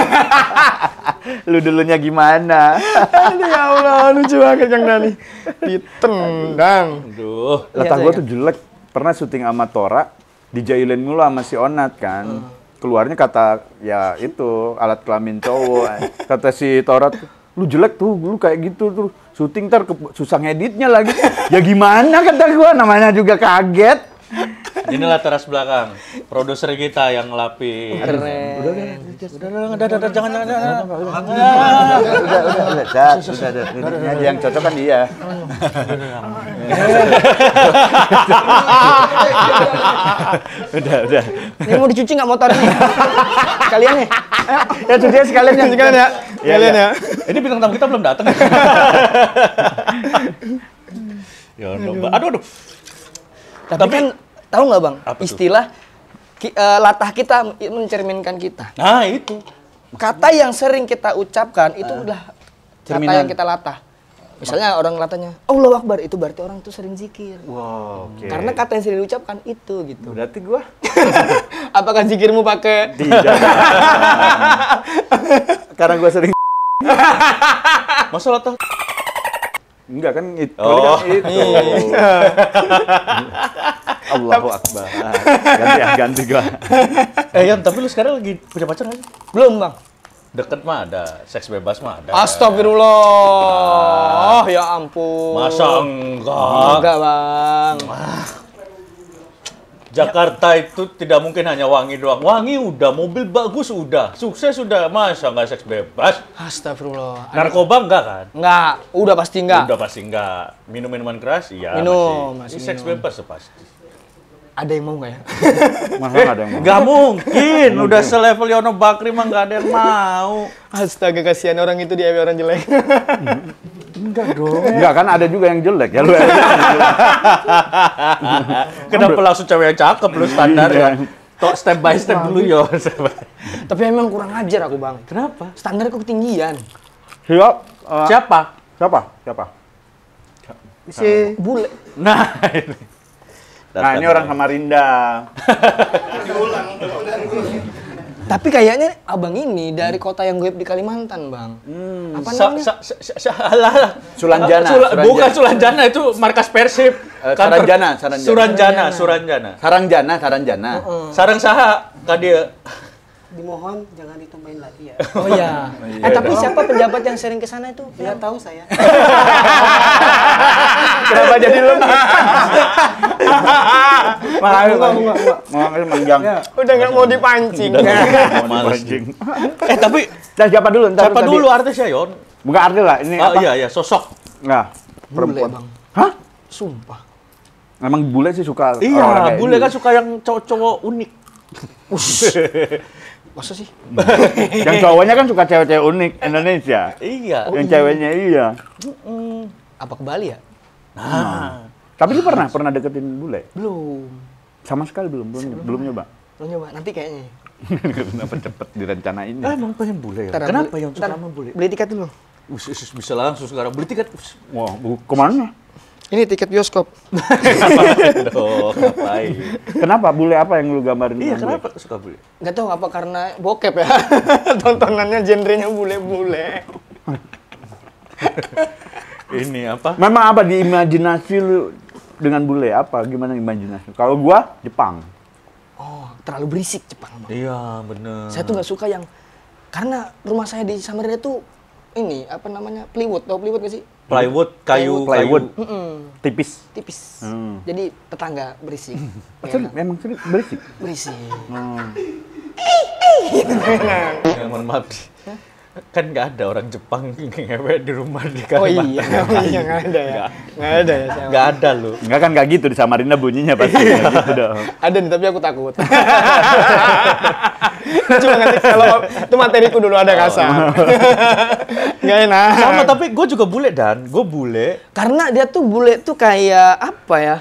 lu dulunya gimana? Aduh ya Allah lucu banget Kang Dani. Ditendang. Aduh. Iya, Letak gua iya. tuh jelek. Pernah syuting sama Tora, dijailin mulu sama si Onat kan. Uh. Keluarnya kata ya itu alat kelamin cowok. kata si Tora tuh, lu jelek tuh lu kayak gitu tuh syuting ntar susah ngeditnya lagi ya gimana kata gua namanya juga kaget inilah teras belakang produser kita yang ngelapin keren udah udah udah udah jangan jangan jangan udah udah udah udah udah udah yang cocok kan dia udah udah ini mau dicuci nggak motornya kalian ya ya cuci sekalian ya sekalian ya Ya iya. ya. Ini bintang tamu kita belum datang. ya, ya aduh. aduh, aduh. Tapi, Tapi kan tahu nggak bang? Apa istilah ki, uh, latah kita mencerminkan kita. Nah itu. Kata yang sering kita ucapkan itu uh, udah cerminan. kata yang kita latah Misalnya orang katanya Allah Akbar itu berarti orang itu sering zikir. Wow, okay. Karena kata yang sering diucapkan itu gitu. Berarti gua apakah zikirmu pakai tidak. Karena gua sering Masalah tuh Enggak kan itu oh. kan itu. Iya. Allahu Akbar. Ganti ya, ganti gua. eh, yang tapi lu sekarang lagi punya pacar kan? Belum, Bang. Deket mah ada, seks bebas mah ada. Astagfirullah. Oh, ya ampun. Masa enggak? Enggak, Bang. Ah. Jakarta itu tidak mungkin hanya wangi doang. Wangi udah, mobil bagus udah, sukses udah. Masa enggak seks bebas? Astagfirullah. Narkoba enggak kan? Enggak, udah pasti enggak. Udah pasti enggak. Minum minuman keras? Iya, Minum, masih. masih minum. seks bebas ya pasti ada yang mau nggak ya? Masa nggak ada yang mau? Gak mungkin. Udah selevel Yono Bakri mah nggak ada yang mau. Astaga, kasihan orang itu dia orang jelek. Enggak dong. Enggak kan ada juga yang jelek ya lu. Ya. Kenapa langsung cewek yang cakep lu standar ya? Iya. Tok step by step dulu gitu. yo. Tapi emang kurang ajar aku bang. Kenapa? Standar aku ketinggian. Siap. Eh, siapa? Siapa? Siapa? Si eh. bule. Nah. Ini. Nah ini orang Samarinda. Tapi kayaknya abang ini dari kota yang gue di Kalimantan, Bang. Hmm. Apa namanya? Sa, Sulanjana. Bukan Sulanjana, itu markas Persib. Uh, Saranjana, Saranjana. Suranjana, Suranjana. Saranjana, Saranjana. Uh -uh. Sarang saha, kadir dimohon jangan ditumpahin lagi ya. Oh iya. Oh, iya. Eh tapi Tolong. siapa pejabat yang sering ke sana itu? Nggak tahu saya. Kenapa jadi lu? Mau enggak manjang. Udah enggak mau dipancing. mau dipancing. eh tapi siapa dulu entar Siapa dulu artisnya Yon? Bukan artis lah ini oh, iya iya sosok. Nah, perempuan. Bang. Hah? Sumpah. Emang bule sih suka Iya, bule gitu. kan suka yang cowok-cowok unik. Masa sih? yang cowoknya kan suka cewek-cewek unik Indonesia. Iya. Yang oh, iya. ceweknya iya. Apa ke Bali ya? Nah. Hmm. Tapi lu pernah pernah deketin bule? Belum. Sama sekali belum, belum, belum, belum nyoba. Belum nyoba, nanti kayaknya. Kenapa cepet direncanain? Ah, emang pengen bule ya? Kenapa yang suka sama bule? Beli tiket dulu. Usus, us, bisa langsung sekarang beli tiket. Us. Wah, kemana? Ini tiket bioskop. Kenapa? Kenapa bule apa yang lu gambarin? Iya, kenapa bule? suka bule? Gak tau apa karena bokep ya. Tontonannya genrenya bule-bule. Ini apa? Memang apa di imajinasi lu dengan bule apa? Gimana imajinasi? Kalau gua Jepang. Oh, terlalu berisik Jepang. Bang. Iya, bener. Saya tuh nggak suka yang karena rumah saya di Samarinda tuh ini apa namanya plywood tau plywood gak sih plywood kayu plywood tipis tipis hmm. jadi tetangga berisik ya. memang berisik berisik hmm. ya, mohon maaf kan nggak ada orang Jepang ngewe di rumah di Kalimantan. Oh iya, oh iya nggak ada ya, nggak ada ya. Nggak ada loh. Nggak kan nggak gitu di Samarinda bunyinya pasti iya. gitu dong. Ada nih tapi aku takut. Cuma ngetik kalau itu materiku dulu ada kasar. Oh, iya. nggak enak. Sama tapi gue juga bule dan gue bule. Karena dia tuh bule tuh kayak apa ya?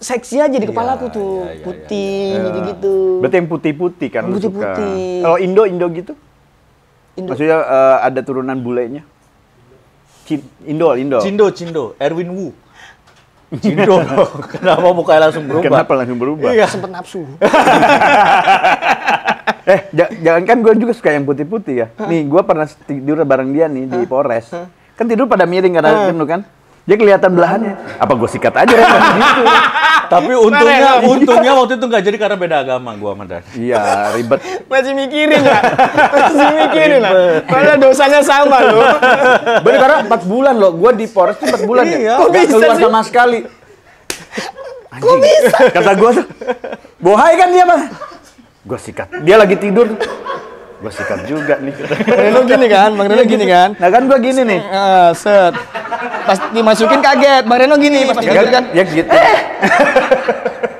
seksi aja di kepala aku iya, tuh ya, ya, putih ya, gitu-gitu. Berarti yang putih-putih kan putih-putih. Kalau Indo Indo gitu? Indo. Maksudnya uh, ada turunan bule nya Indo, Indo. Cindo, Cindo, Erwin Wu. Jindo dong. Kenapa mukanya langsung berubah? Kenapa langsung berubah? Iya. Sempet nafsu. eh, jangan kan gue juga suka yang putih-putih ya. Nih, gue pernah tidur bareng dia nih di Polres. Kan tidur pada miring karena jenuh kan? Dia kelihatan belahannya. Apa gue sikat aja ya? gitu. Tapi untungnya untungnya waktu itu nggak jadi karena beda agama gue sama Dan. Iya, ribet. Masih mikirin lah. Ya? Masih mikirin lah. Ya? Padahal dosanya sama loh. Bener karena empat bulan loh. Gue di Polres itu empat bulan ya? iya. ya. Kok bisa keluar sih? sama sekali. Kok bisa? Kata gue tuh, bohai kan dia mah. Gue sikat. Dia lagi tidur gue sikat juga nih. Reno gini kan, Bang Reno gini kan. Nah kan gue gini nih. Uh, set. Pas dimasukin kaget, Bang Reno gini. Pas ya, kan, ya gitu. Eh,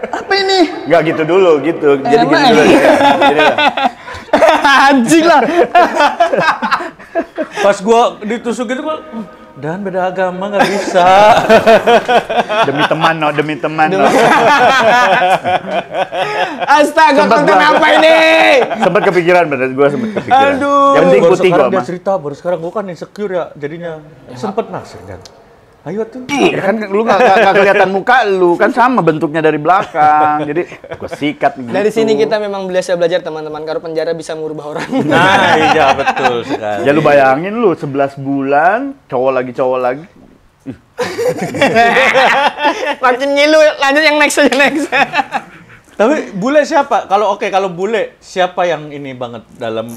apa ini? Gak gitu dulu, gitu. Jadi Emang. gini dulu. Ya. Jadi, Anjing lah. Pas gua ditusuk gitu gue hmm, dan beda agama nggak bisa. demi teman no, demi teman no. Astaga, sempet konten gua, apa ini? Sempat kepikiran benar gue sempat kepikiran. Aduh. Yang penting putih gua cerita, baru sekarang gua kan insecure ya, jadinya ya. sempet naksir ya, dan. Ayo tuh. Ya kan lu gak, gak, gak kelihatan muka lu, kan sama bentuknya dari belakang. Jadi gue sikat nah, gitu. Dari sini kita memang belajar belajar teman-teman, kalau penjara bisa merubah orang. Nah, iya betul sekali. Ya lu bayangin lu 11 bulan, cowok lagi cowok lagi. Makin ngilu, lanjut yang next aja next. Tapi bule siapa? Kalau oke, okay, kalau bule siapa yang ini banget dalam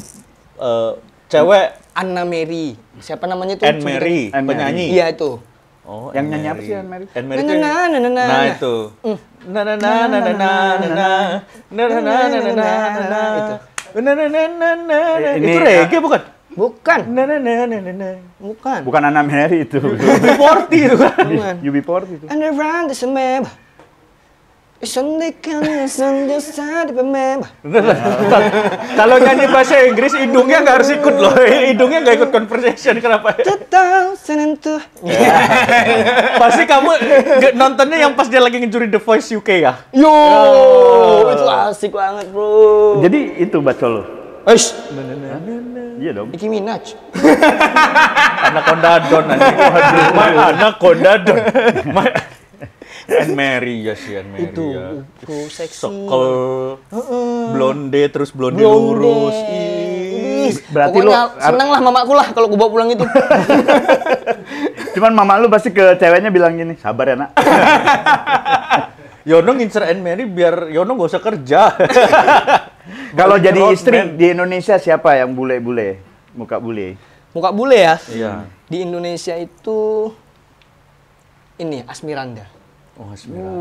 uh, cewek Anna Mary. Siapa namanya tuh? Anna Mary, penyanyi. Iya itu Oh, yang nyanyi apa sih Anne Marie? Anne Mary itu nah, nah, nah, nah, nah itu. Na na na na na na na na na na na na na nah Na na na na na itu reggae bukan? Bukan. Na na na na na Bukan. Bukan Anna Mary itu. Ubi Porti itu kan. Ubi Porti itu. And around the map. Kalau nyanyi bahasa Inggris, hidungnya nggak harus ikut loh. Hidungnya nggak ikut conversation, kenapa? Ya? Tetap senentuh. Pasti kamu nontonnya yang pas dia lagi ngejuri The Voice UK ya? Yo, oh. itu asik banget bro. Jadi itu baca lo? Eish. Iya dong. Iki Minaj. Anak Don anjing. Anak kondadon and Mary ya si and Mary itu ya. seksi. Sokel, uh blonde terus blonde, blonde. lurus. Ih, berarti Pokoknya lu seneng lah mamaku lah kalau gue bawa pulang itu. Cuman mama lu pasti ke ceweknya bilang gini, sabar ya nak. Yono ngincer and Mary biar Yono gak usah kerja. Kalau jadi istri man. di Indonesia siapa yang bule-bule? Muka bule. Muka bule ya? Iya. Di Indonesia itu ini Asmiranda. Oh Hasmiranda.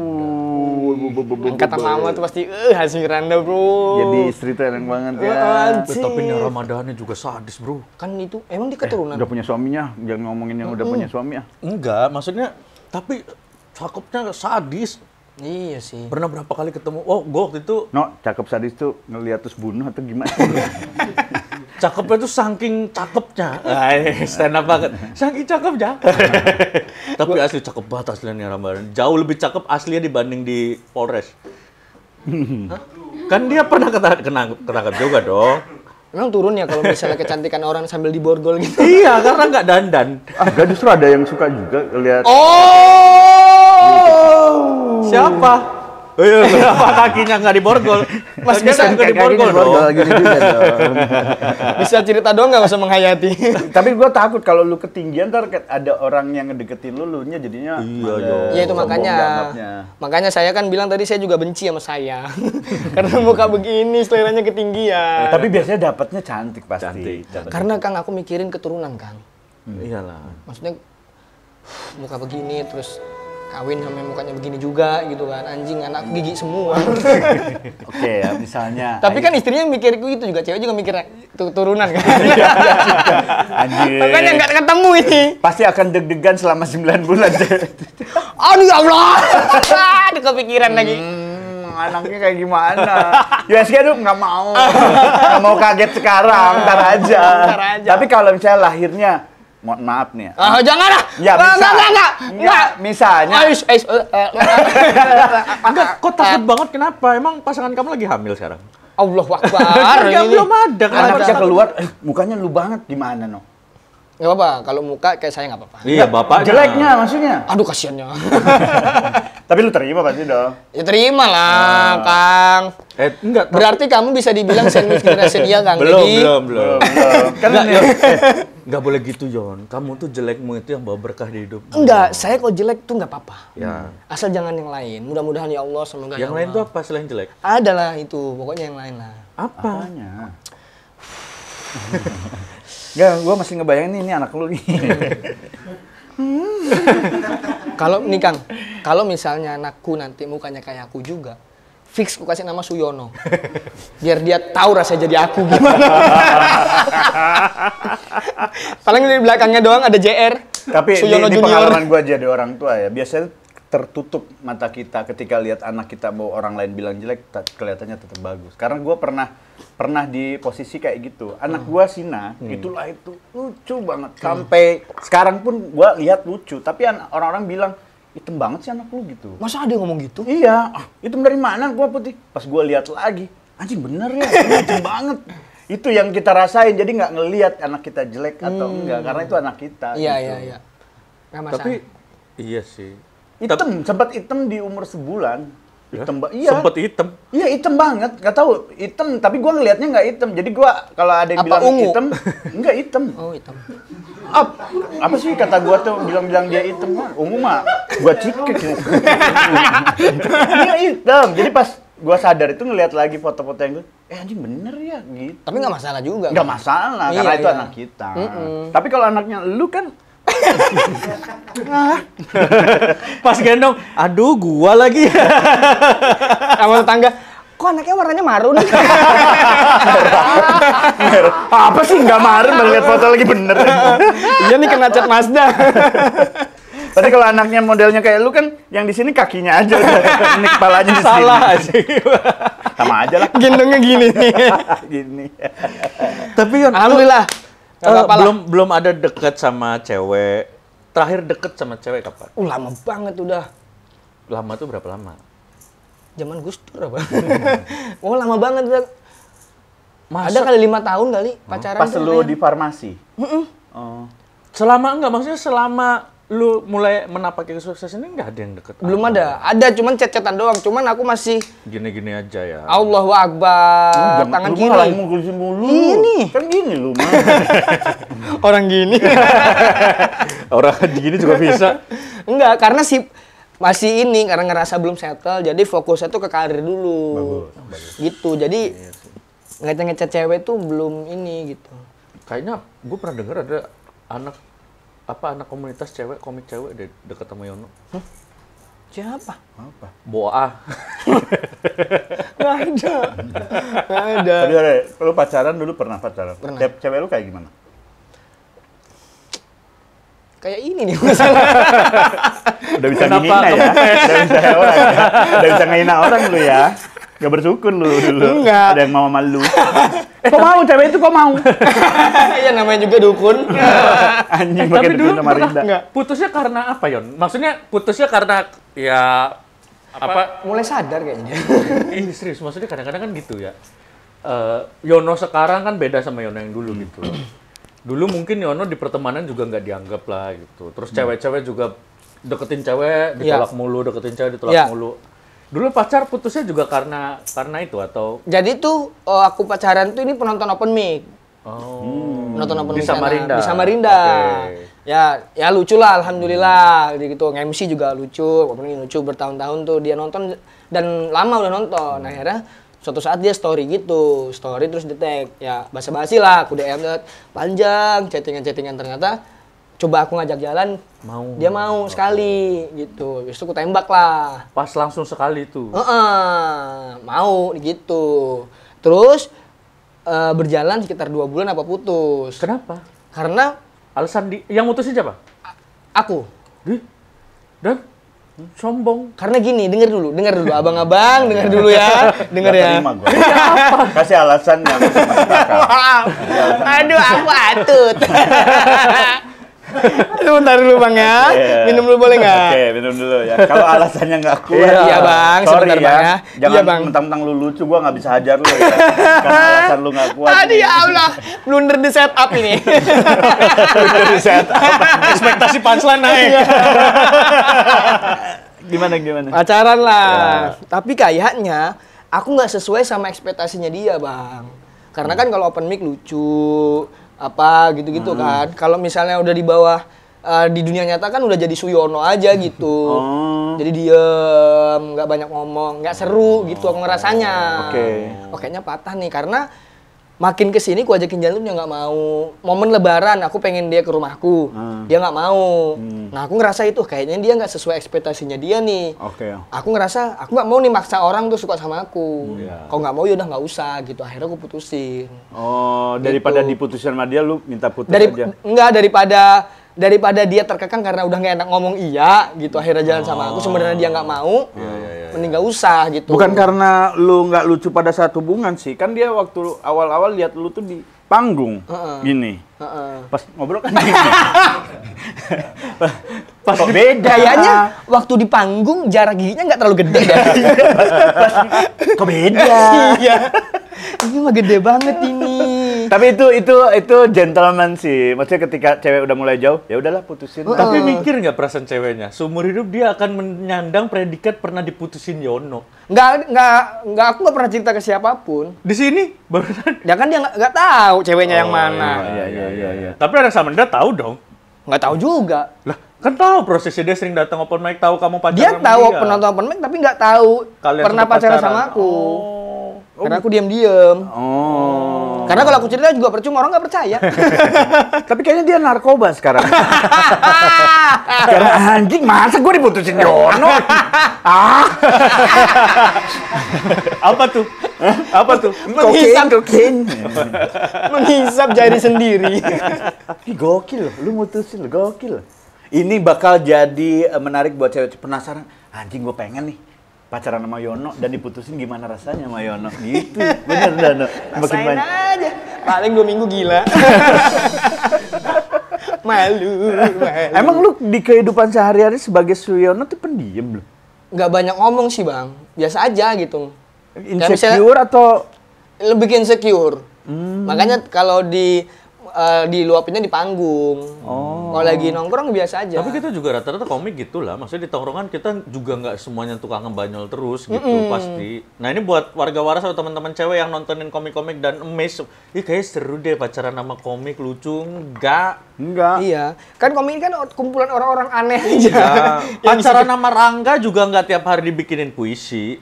Uh, kata mama tuh pasti, eh Hasmiranda bro. Jadi istri tuh enak banget ya. Uh, tapi nih Ramadannya juga sadis bro. Kan itu, emang dia keturunan? Eh, udah punya suaminya, jangan ngomongin yang udah punya suami ya. Enggak, maksudnya, tapi cakepnya sadis. Iya sih. Pernah berapa kali ketemu? Oh, gue waktu itu... No, cakep sadis tuh ngeliat terus bunuh atau gimana? Cakepnya tuh saking cakepnya. Ah, iya, stand up banget. Saking cakepnya. Tapi asli cakep banget aslinya Rambaran. Jauh lebih cakep aslinya dibanding di Polres. Hmm. kan dia pernah ketangkep, kena juga dong. Emang turun ya kalau misalnya kecantikan orang sambil diborgol gitu? iya, karena nggak dandan. Ah, gak justru ada yang suka juga lihat. Oh! Siapa? Oh, iya. Kenapa kakinya nggak diborgol? Mas bisa nggak diborgol dong. Gini juga dong. bisa cerita doang nggak usah menghayati. Tapi gue takut kalau lu ketinggian ntar ada orang yang ngedeketin lu, lu nya jadinya. Iya dong. Iya. iya itu makanya. Makanya saya kan bilang tadi saya juga benci sama saya. Karena muka begini seleranya ketinggian. Tapi biasanya dapatnya cantik pasti. Cantik, cantik. Karena Kang aku mikirin keturunan Kang. Hmm. Iyalah. Maksudnya muka begini terus kawin sama mukanya begini juga gitu kan anjing anak gigi semua oke ya misalnya tapi kan istrinya mikir gitu juga cewek juga mikir turunan kan iya, iya, iya. anjing makanya nggak ketemu ini pasti akan deg-degan selama 9 bulan aduh ya Allah ada kepikiran lagi hmm, anaknya kayak gimana USG tuh nggak mau nggak mau kaget sekarang ntar aja. ntar aja tapi kalau misalnya lahirnya mohon maaf nih ya. Uh, ah, jangan lah. Ya, bisa. Enggak, enggak, enggak. Enggak, misalnya. Ais, ais, enggak, kok takut eh. banget kenapa? Emang pasangan kamu lagi hamil sekarang? Allah wakbar. ya, belum ada. Anaknya keluar, eh, mukanya lu banget di mana noh? Gak apa-apa, kalau muka kayak saya gak apa-apa. Iya, bapak. Jeleknya maksudnya. Aduh, kasihannya. Tapi lu terima pasti dong. Ya terima lah, nah. Kang. Eh, enggak. Berarti kamu bisa dibilang sandwich generasi dia, Kang. Belum, Jadi... belum, belum. Kan enggak, ya. eh, enggak boleh gitu, Jon. Kamu tuh jelekmu itu yang bawa berkah di hidup. Enggak, saya kok jelek tuh enggak apa-apa. Ya. Asal jangan yang lain. Mudah-mudahan ya Allah semoga Yang ya lain tuh apa selain jelek? Adalah itu, pokoknya yang lain lah. Apa? Apanya? Enggak, gue masih ngebayangin ini anak lu nih. kalau nih Kang, kalau misalnya anakku nanti mukanya kayak aku juga, fix ku kasih nama Suyono. Biar dia tahu rasa jadi aku gimana. Paling di belakangnya doang ada JR. Tapi Suyono ini, ini pengalaman gue jadi orang tua ya. Biasanya tertutup mata kita ketika lihat anak kita mau orang lain bilang jelek kelihatannya tetap bagus karena gue pernah pernah di posisi kayak gitu anak gue Sina hmm. itulah itu lucu banget sampai hmm. sekarang pun gue lihat lucu tapi orang-orang bilang hitam banget sih anak lu gitu masa ada yang ngomong gitu iya ah, hitam dari mana gue putih pas gue lihat lagi anjing bener ya lucu banget itu yang kita rasain jadi nggak ngelihat anak kita jelek atau hmm. enggak karena itu anak kita iya gitu. iya iya tapi iya sih Hitam, sempat hitam di umur sebulan. Ya? Hitam, ya? iya. Sempet hitam. Iya, hitam banget. Gak tahu hitam, tapi gua ngelihatnya nggak hitam. Jadi gua kalau ada yang apa bilang ungu? hitam, enggak hitam. Oh, hitam. Ap, apa sih kata gua tuh bilang-bilang dia hitam mah? Ungu mah gua cicik. Iya, hitam. Jadi pas gua sadar itu ngelihat lagi foto-foto yang gue, eh anjing bener ya gitu. Tapi nggak masalah juga. Nggak masalah, iya, karena iya. itu iya. anak kita. Mm -mm. Tapi kalau anaknya lu kan Pas gendong, aduh gua lagi. Sama tetangga, kok anaknya warnanya marun? Apa sih nggak marun? Melihat foto lagi bener. Iya nih kena cat Mazda. Tapi kalau anaknya modelnya kayak lu kan, yang di sini kakinya aja, ini kepalanya di sini. Salah sih. Sama aja lah. Gendongnya gini nih. gini. Tapi Yon, alhamdulillah. Uh, belum belum ada deket sama cewek. Terakhir deket sama cewek kapan? Uh, lama banget udah. Lama tuh berapa lama? Zaman Gus Dur apa? oh lama banget udah. Masa? Ada kali lima tahun kali oh, pacaran. Pas lu di farmasi. -mm. Oh. Selama enggak maksudnya selama lu mulai menapaki kesuksesan ini nggak ada yang deket belum aku. ada ada cuman cecetan doang cuman aku masih gini-gini aja ya Allah wa akbar lu, tangan kiri lu mukul mulu ini kan gini lu mah orang gini orang gini juga bisa enggak karena si masih ini karena ngerasa belum settle jadi fokusnya tuh ke karir dulu bagus, gitu jadi iya ngecek-ngecek cewek tuh belum ini gitu kayaknya gue pernah dengar ada anak apa anak komunitas cewek komik cewek de dekat sama Yono siapa apa Boa nggak ada Gak ada tapi ada lu pacaran dulu pernah pacaran pernah. cewek lu kayak gimana kayak ini nih masalah udah bisa ngehina udah bisa orang ya. udah bisa ngehina orang lu ya Gak bersyukur lu dulu. Enggak. Ada yang mau malu. kok mau cewek itu kok mau? Iya namanya juga dukun. Anjing eh, tapi dulu sama Rinda. Enggak. Putusnya karena apa, Yon? Maksudnya putusnya karena ya apa, apa? mulai sadar kayaknya. Ini serius, maksudnya kadang-kadang kan gitu ya. Uh, Yono sekarang kan beda sama Yono yang dulu gitu. Hmm. Dulu mungkin Yono di pertemanan juga nggak dianggap lah gitu. Terus cewek-cewek juga deketin cewek ditolak yeah. mulu, deketin cewek ditolak yeah. mulu Dulu pacar putusnya juga karena karena itu atau? Jadi tuh uh, aku pacaran tuh ini penonton open mic. Oh. Hmm. Penonton open mic nah, di Samarinda. Di Samarinda. Okay. Ya, ya lucu lah alhamdulillah. Jadi gitu MC juga lucu, open mic lucu bertahun-tahun tuh dia nonton dan lama udah nonton. Hmm. Akhirnya suatu saat dia story gitu story terus detek ya basa basi lah aku DM panjang chattingan chattingan ternyata coba aku ngajak jalan mau dia mau sekali gitu terus aku tembak lah pas langsung sekali itu uh -uh, mau gitu terus uh, berjalan sekitar dua bulan apa putus kenapa karena alasan di yang mutusin siapa aku di dan sombong karena gini dengar dulu dengar dulu abang-abang dengar dulu ya dengar ya iya, kasih alasan yang aduh aku atut Bentar dulu bang ya, yeah. minum dulu boleh nggak? Oke, okay, minum dulu ya. Kalau alasannya nggak kuat, yeah. iya bang, sorry sebentar ya. bang ya. ya. Iya, Jangan iya, bang. mentang-mentang lu lucu, gua nggak bisa hajar lu ya. Karena alasan lu nggak kuat. Tadi ya Allah, blunder di setup ini. blunder di setup. Ekspektasi punchline naik. Iya. gimana gimana? Pacaran lah. Yeah. Tapi kayaknya aku nggak sesuai sama ekspektasinya dia bang. Karena kan kalau open mic lucu, apa gitu-gitu hmm. kan. Kalau misalnya udah di bawah uh, di dunia nyata kan udah jadi Suyono aja gitu. Oh. Jadi dia nggak banyak ngomong, nggak seru gitu aku ngerasanya. Oke. Okay. Oke, oh, patah nih karena makin ke sini gue ajakin jalan tuh dia ya nggak mau momen lebaran aku pengen dia ke rumahku hmm. dia nggak mau hmm. nah aku ngerasa itu kayaknya dia nggak sesuai ekspektasinya dia nih okay. Ya. aku ngerasa aku nggak mau nih maksa orang tuh suka sama aku hmm. yeah. kalau nggak mau yaudah nggak usah gitu akhirnya aku putusin oh gitu. daripada diputusin sama dia lu minta putus Dari, aja enggak daripada daripada dia terkekang karena udah nggak enak ngomong iya gitu akhirnya jalan oh. sama aku sebenarnya dia nggak mau yeah, yeah, yeah, iya. mending nggak usah gitu bukan karena lu nggak lucu pada saat hubungan sih kan dia waktu awal-awal lihat lu tuh di panggung uh-uh. gini uh-uh. pas ngobrol kan gini. pas Kok beda ya? ah. waktu di panggung jarak giginya nggak terlalu gede ya? kok beda iya ini mah gede banget ini tapi itu itu itu gentleman sih. Maksudnya ketika cewek udah mulai jauh, ya udahlah putusin. Uh. Tapi mikir nggak perasaan ceweknya? Seumur hidup dia akan menyandang predikat pernah diputusin Yono. Nggak nggak nggak aku nggak pernah cinta ke siapapun. Di sini baru. Ya kan dia nggak, nggak tahu ceweknya oh, yang mana. Iya iya iya. iya. iya. iya, iya tapi ada Samenda tahu dong. Nggak tahu juga. Lah, kan tahu prosesnya dia sering datang open mic tahu kamu pacaran dia sama tahu dia. penonton open mic tapi nggak tahu Kalian pernah pacaran, pacaran sama aku oh. karena aku diam diam oh. Karena kalau aku cerita juga percuma orang nggak percaya. Tapi kayaknya dia narkoba sekarang. Karena anjing masa gue diputusin Jono. ah. Apa tuh? Apa tuh? Menghisap kokain. Menghisap jari sendiri. gokil loh, lu mutusin lo gokil. Ini bakal jadi eh, menarik buat cewek penasaran. Anjing gue pengen nih pacaran sama Yono dan diputusin gimana rasanya sama Yono gitu bener Dano makin banyak aja paling dua minggu gila malu, malu emang lu di kehidupan sehari-hari sebagai Suyono tuh pendiam loh nggak banyak ngomong sih bang biasa aja gitu insecure misalnya, atau lebih insecure hmm. makanya kalau di uh, diluapinnya di panggung. Oh. Kalau lagi nongkrong biasa aja. Tapi kita juga rata-rata komik gitu lah. Maksudnya di tongkrongan kita juga nggak semuanya tukang ngebanyol terus gitu mm -mm. pasti. Nah ini buat warga waras atau teman-teman cewek yang nontonin komik-komik dan emes, Ih kayaknya seru deh pacaran sama komik lucu. Enggak. Enggak. Iya. Kan komik kan kumpulan orang-orang aneh aja. pacaran sama Rangga juga nggak tiap hari dibikinin puisi.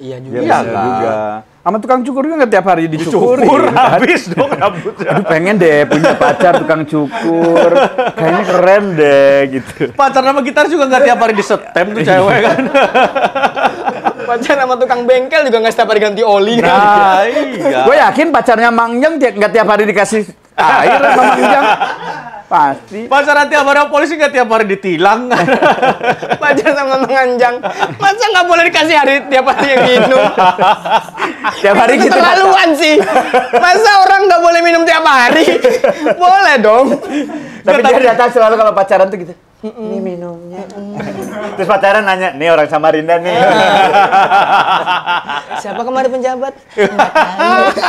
Iya juga. Iya juga sama tukang cukur juga tiap hari dicukur. cukur, kan? habis dong rambutnya. Aduh pengen deh punya pacar tukang cukur. Kayaknya keren deh gitu. Pacar sama gitar juga nggak tiap hari disetem tuh iya. cewek kan. pacar sama tukang bengkel juga nggak setiap hari ganti oli kan? nah, kan. Iya. Gue yakin pacarnya Mangyeng nggak tiap hari dikasih air ah, iya, sama memanjang pasti masa nanti abang polisi nggak tiap hari ditilang baca sama menganjang masa nggak boleh dikasih hari tiap hari yang minum tiap hari itu kita gitu. terlaluan sih masa orang nggak boleh minum tiap hari boleh dong tapi dia datang selalu kalau pacaran tuh gitu. Ini minumnya. Terus pacaran nanya, nih orang Samarinda nih. Iya. Siapa kemarin penjabat?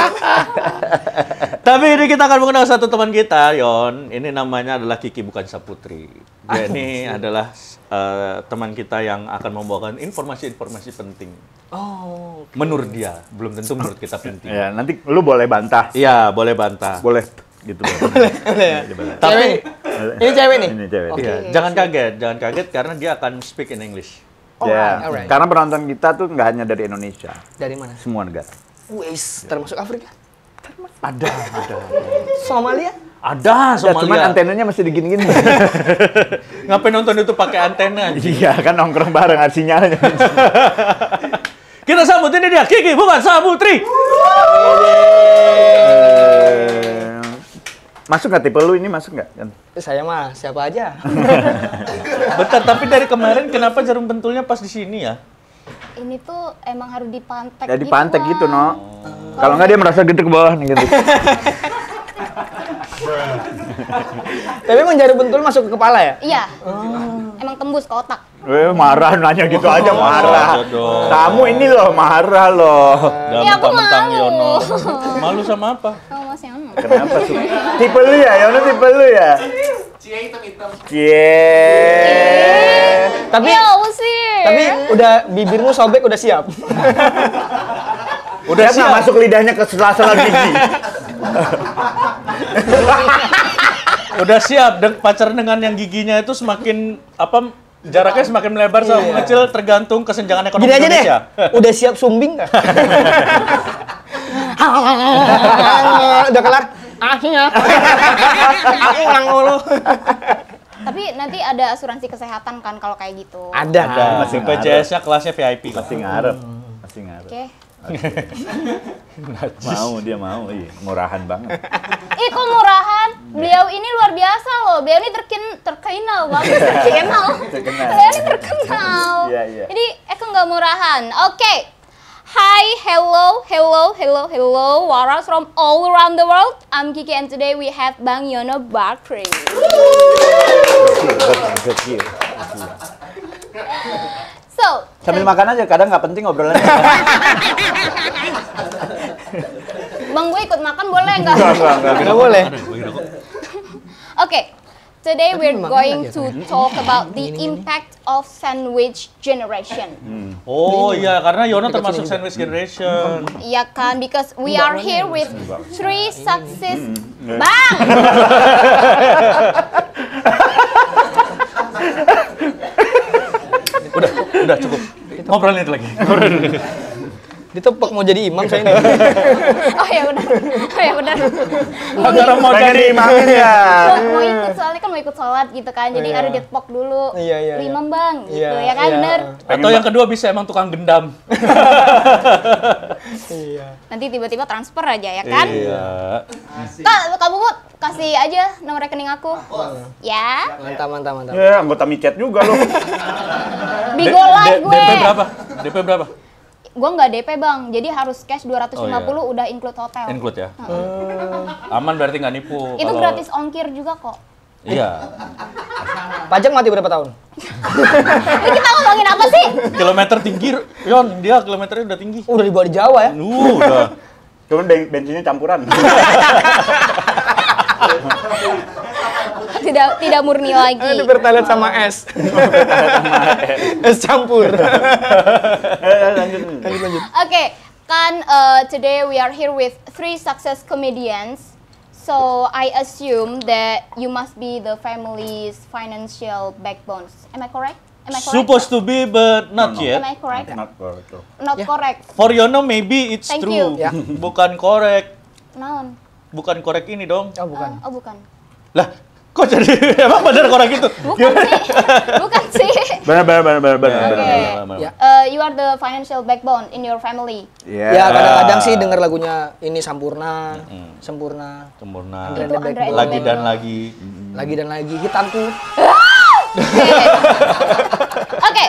Tapi ini kita akan mengenal satu teman kita, Yon. Ini namanya adalah Kiki bukan Saputri. Dia ah, ini iya. adalah uh, teman kita yang akan membawakan informasi-informasi penting. Oh. Okay. Menurut dia, belum tentu menurut kita penting. Ya, nanti lu boleh bantah. Iya, boleh bantah. Boleh gitu boleh, ya. tapi ini cewek nih ini cewek okay. Iya. yeah. jangan kaget jangan kaget karena dia akan speak in English oh, yeah. alright, karena penonton kita tuh nggak hanya dari Indonesia dari mana semua negara Wes, termasuk Afrika termasuk ada ada, Somalia ada ya, Somalia. Ya, cuman antenanya masih digini-gini. Ngapain nonton itu pakai antena? Iya, kan nongkrong bareng ada sinyalnya. Kita sambut ini dia, Kiki bukan Sabutri. Masuk nggak tipe lu ini masuk nggak? Eh, saya mah siapa aja. betul tapi dari kemarin kenapa jarum pentulnya pas di sini ya? Ini tuh emang harus dipantek. Ya, dipantek gitu, gitu no. Oh. Kalau nggak dia merasa gede ke bawah nih gitu. Tapi emang jari bentul masuk ke kepala ya? Iya. Oh. Emang tembus ke otak. Eh, marah nanya gitu oh, aja marah. Iya Kamu ini loh marah loh. Iya ya, aku malu. Yono. Malu sama apa? Kamu masih Yono. Kenapa sih? tipe lu ya, Yono tipe lu ya. Cie hitam-hitam. Cie. Tapi iya, Tapi udah bibirmu sobek udah siap. Udah siap. Ya. masuk lidahnya ke sela-sela gigi. Udah siap deng pacaran dengan yang giginya itu semakin apa jaraknya semakin melebar sama yeah. kecil tergantung kesenjangan ekonomi Gini aja Deh, udah siap sumbing enggak? udah kelar. Akhirnya. Aku orang Tapi nanti ada asuransi kesehatan kan kalau kayak gitu. Ada, kan? ada. Masih PJS-nya kelasnya VIP. Masih ngarep. Hmm. Masih ngarep. Oke. Okay mau dia mau, iya. murahan banget. Ih kok murahan? Beliau ini luar biasa loh. Beliau ini terkin terkenal banget, terkenal. terkenal. Beliau ini terkenal. Iya, iya. Jadi Eko eh, nggak murahan. Oke. Okay. Hi, hello, hello, hello, hello, Waras from all around the world. I'm Kiki and today we have Bang Yono Bakri. Thank you. So, sambil makan aja kadang nggak penting ngobrolannya. Bang gue ikut makan boleh nggak? Nggak boleh. Oke, Today we're going to talk about the impact of sandwich generation. Hmm. Oh iya, karena Yono termasuk sandwich generation. Iya kan, because we are here with three success. Hmm, Bang! Udah cukup. Ngobrolin itu lagi. Ditepuk mau jadi imam saya ini. oh ya udah. Oh ya udah. Agar mau jadi imam ya. Mau, ikut soalnya kan mau ikut sholat gitu kan. Jadi iya. harus ditepuk dulu. Iya, iya, iya Imam Bang gitu ya kan benar. Atau yang kedua bisa emang tukang gendam. Iya. Nanti tiba-tiba transfer aja ya kan? Iya. Kak, kamu kasih aja nomor rekening aku. Oh, ya. Mantap, mantap, mantap. Ya, anggota micet juga loh. Bigo live gue. DP berapa? DP berapa? Gue nggak DP bang, jadi harus cash 250 oh, iya. udah include hotel. Include ya? Hmm. hmm. Aman berarti nggak nipu. Itu Kalau... gratis ongkir juga kok. Iya. Pajak mati berapa tahun? Ini kita ngomongin apa sih? Kilometer tinggi, Yon. Dia kilometernya udah tinggi. Udah dibawa di Jawa ya? Uh, udah. Cuman bensinnya campuran. tidak tidak murni lagi. Ini sama es. es campur. lanjut, lanjut. Oke, kan uh, today we are here with three success comedians. So I assume that you must be the family's financial backbones. Am I correct? Am I Supposed to be, but not no, no. yet. Am I correct? Not correct. Not yeah. correct. For your know, maybe it's Thank true. You. Yeah. Bukan correct. non bukan korek ini dong. Oh, bukan. Eh, oh, bukan. Lah, kok jadi emang bener korek itu? Bukan sih. Bukan sih. Benar, benar, benar, benar, benar. Okay. Iya, iya, iya, yeah. Ya. Uh, you are the financial backbone in your family. Iya, yeah. yeah, kadang-kadang sih dengar lagunya ini sempurna, mm. Sempurna. Sempurna. Sempurna. Lagi dan lagi. Lagi dan lagi hitamku. Oke. Okay.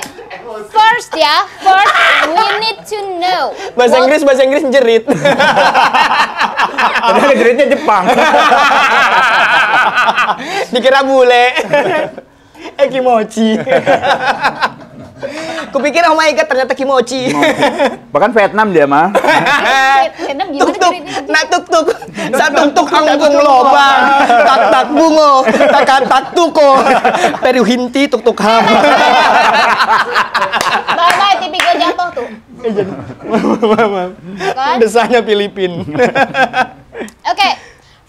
First ya, first we need to know. Bahasa Inggris, bahasa Inggris jerit. Padahal jeritnya Jepang. Dikira bule. Ekimochi. Kupikir oh my god ternyata kimochi. Bahkan Vietnam dia mah. Vietnam gimana tuk, tuk. Nak tuk tuk. Satu tuk anggung lobang. Tak tak bungo. Tak tak tuko. Peru hinti tuk tuk ham. Bye bye tipikal jatuh tuh. Kan? Desanya Filipin. Oke,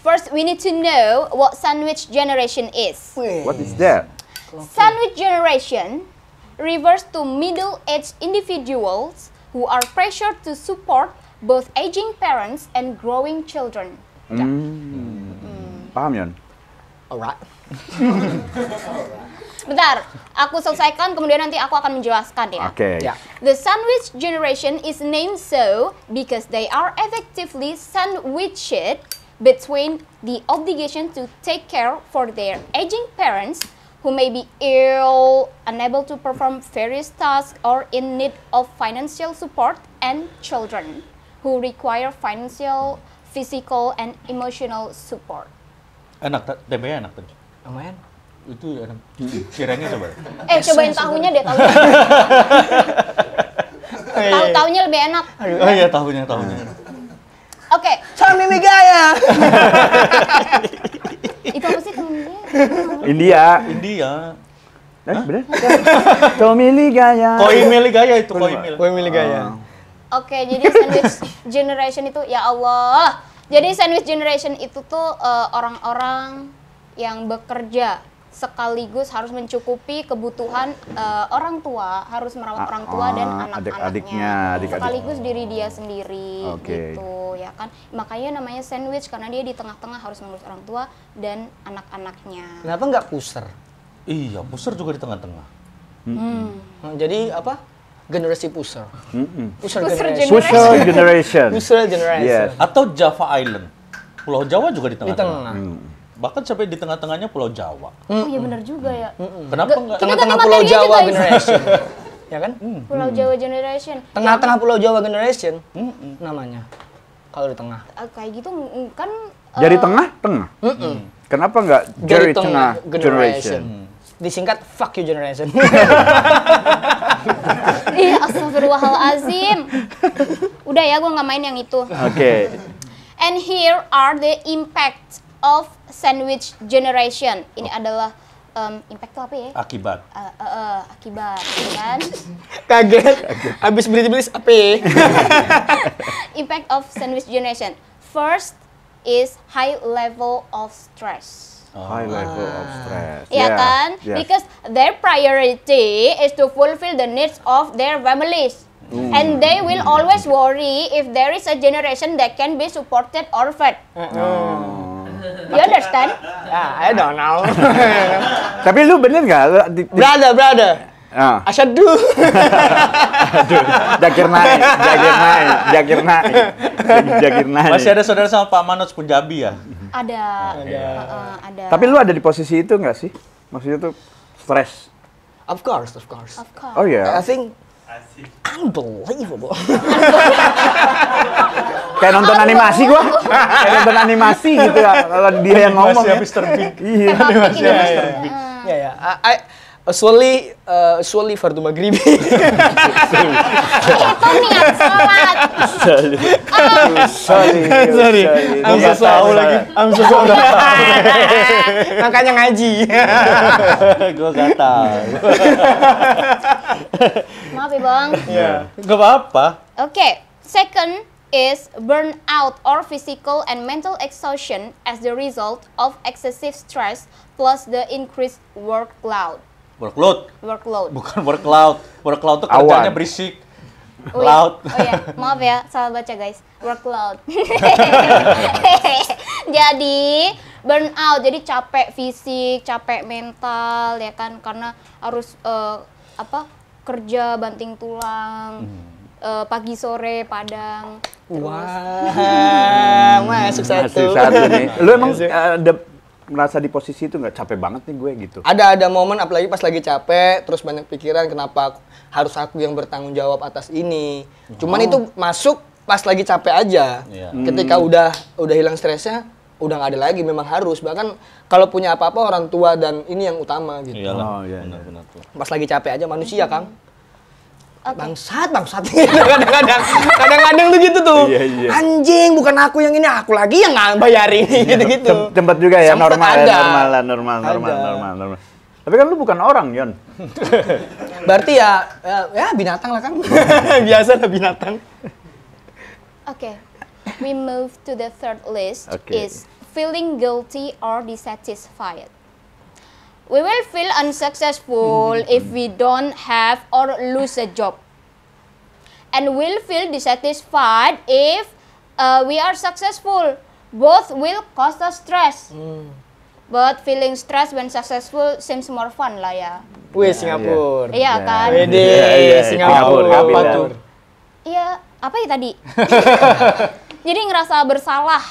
first we need to know what sandwich generation is. What is that? Sandwich generation refers to middle-aged individuals who are pressured to support both aging parents and growing children. Hmm. Ya. Hmm. Paham, Yon? Alright. Bentar, aku selesaikan kemudian nanti aku akan menjelaskan ya. Oke. Okay. Ya. Yeah. The sandwich generation is named so because they are effectively sandwiched between the obligation to take care for their aging parents who may be ill, unable to perform various tasks, or in need of financial support, and children who require financial, physical, and emotional support. Enak, tempenya enak tuh. Lumayan. Itu enak. Kiranya coba. Eh, cobain tahunya deh tahu. Tahu-tahunya lebih enak. Oh iya, tahunya, tahunya. Nah. Oke. Okay. Mimi Gaya. Itu apa sih India. India. Nah, bener? Lee Gaya. Koi Mili Gaya itu Koi Mili. Koi Mili Gaya. Ah. Oke, okay, jadi sandwich generation itu ya Allah. Jadi sandwich generation itu tuh eh, orang-orang uh, orang -orang yang bekerja sekaligus harus mencukupi kebutuhan uh, orang tua, harus merawat ah, orang tua ah, dan anak-anaknya, adik adik sekaligus diri dia sendiri okay. gitu ya kan. Makanya namanya sandwich karena dia di tengah-tengah harus mengurus orang tua dan anak-anaknya. Kenapa nggak pusar? Iya, pusar juga di tengah-tengah. Hmm. Hmm. Nah, jadi apa? Generasi pusar. Hmm. Puser, generasi generation. Puser generation. Yes. Atau Java Island. Pulau Jawa juga di tengah-tengah. Hmm bahkan sampai di tengah-tengahnya Pulau Jawa. Mm. Oh iya benar juga ya. Mm. Kenapa enggak? Tengah-tengah Pulau Jawa generation. ya kan? Mm. Pulau Jawa generation. Tengah-tengah Pulau Jawa generation mm. namanya. Kalau di tengah. Eh, kayak gitu mm, mm, kan jadi uh, tengah, tengah. Mm -mm. Kenapa enggak jadi tengah, tengah generation? generation. Mm. Disingkat fuck you generation. Iya, astagfirullahalazim. Udah ya, gue nggak main yang itu. Oke. Okay. And here are the impacts of sandwich generation. Ini oh. adalah um, impact apa ya? Akibat. Uh, uh, uh, akibat, ya kan? Kaget. habis Abis beli-beli apa ya? impact of sandwich generation. First is high level of stress. Oh. High level of stress. Iya yeah, kan? Yes. Because their priority is to fulfill the needs of their families. Mm. And they will always worry if there is a generation that can be supported or fed. Oh. You understand? Yeah, I don't know. Tapi lu bener nggak? Brother, brother. Oh. Ah. Asyadu. Aduh, Jakir naik, Jakir naik, Jakir naik, Jakir naik. Masih ada saudara sama Pak Manoj Punjabi ya? Ada. Ada. Uh, ada. Tapi lu ada di posisi itu nggak sih? Maksudnya tuh stress? Of course, of course. Of course. Oh yeah. I think animasi. Unbelievable. Kayak nonton animasi gua. Kayak nonton animasi gitu ya. Kalau dia yang ngomong ya. Mr. Big. Iya, animasi Mr. Iya, iya. Big. Ya ya. Usually, eh, uh, eh, usually fardu maghribi. Itu niat sholat. Sorry, I'm so tahu lagi. I'm so sorry. Makanya ngaji. Gue gak Maaf ya bang. Iya. Gak apa-apa. Oke, okay. second is burnout or physical and mental exhaustion as the result of excessive stress plus the increased workload. Workload. Workload. Bukan workload. Workload tuh kerjanya berisik. Loud. Oh iya, oh iya. maaf ya, salah baca guys. Workload. jadi burnout, jadi capek fisik, capek mental ya kan karena harus uh, apa? kerja banting tulang. Hmm. Uh, pagi sore Padang. Wah, wow. masuk satu. Masuk satu nih. Lu emang uh, merasa di posisi itu nggak capek banget nih gue gitu? Ada ada momen apalagi pas lagi capek, terus banyak pikiran kenapa aku, harus aku yang bertanggung jawab atas ini. Oh. Cuman itu masuk pas lagi capek aja. Yeah. Ketika hmm. udah udah hilang stresnya, udah nggak ada lagi memang harus bahkan kalau punya apa-apa orang tua dan ini yang utama gitu. oh, iya, iya. benar benar Pas lagi capek aja manusia, Kang okay. bangsat bangsat kadang-kadang kadang-kadang tuh gitu tuh iya, iya. anjing bukan aku yang ini aku lagi yang nggak bayarin iya, gitu-gitu tempat juga ya, ya normal, ada. normal normal normal normal normal normal tapi kan lu bukan orang, Yon. Berarti ya, ya, ya binatang lah kan. Biasa lah binatang. Oke, okay. we move to the third list okay. is feeling guilty or dissatisfied we will feel unsuccessful mm -hmm. if we don't have or lose a job and will feel dissatisfied if uh, we are successful both will cause us stress mm. but feeling stress when successful seems more fun lah ya Wih Singapura. Iya yeah. kan? Iya, yeah, yeah, iya, iya, Singapura. Singapura. Apa tuh? Iya, apa ya tadi? Jadi ngerasa bersalah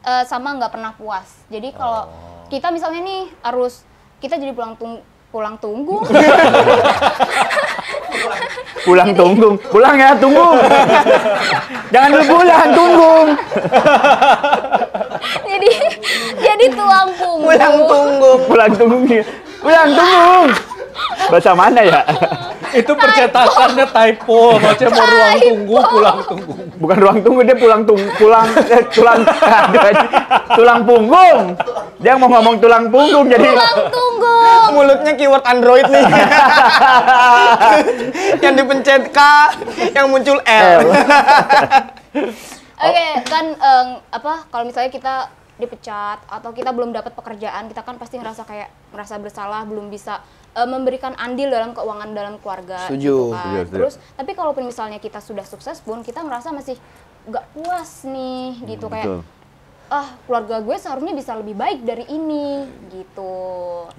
uh, sama nggak pernah puas. Jadi kalau oh. kita misalnya nih harus kita jadi pulang tung pulang tunggu pulang tunggu pulang ya tunggu Jangan dulu pulang tunggu. jadi jadi tulang punggung. Pulang tunggu Pulang tunggu ya. Pulang tunggu Bahasa mana ya? itu percetakannya typo, maksudnya mau ruang tunggu, pulang tunggu. Bukan ruang tunggu, dia pulang tung pulang eh, tulang tulang punggung. Dia mau ngomong tulang punggung jadi tulang punggung. Mulutnya keyword Android nih. yang dipencet K, yang muncul L. Oke, okay, kan um, apa kalau misalnya kita dipecat atau kita belum dapat pekerjaan kita kan pasti ngerasa kayak merasa bersalah belum bisa uh, memberikan andil dalam keuangan dalam keluarga gitu setuju, gitu kan. setuju, setuju. terus tapi kalaupun misalnya kita sudah sukses pun kita ngerasa masih nggak puas nih hmm, gitu kayak betul. ah keluarga gue seharusnya bisa lebih baik dari ini gitu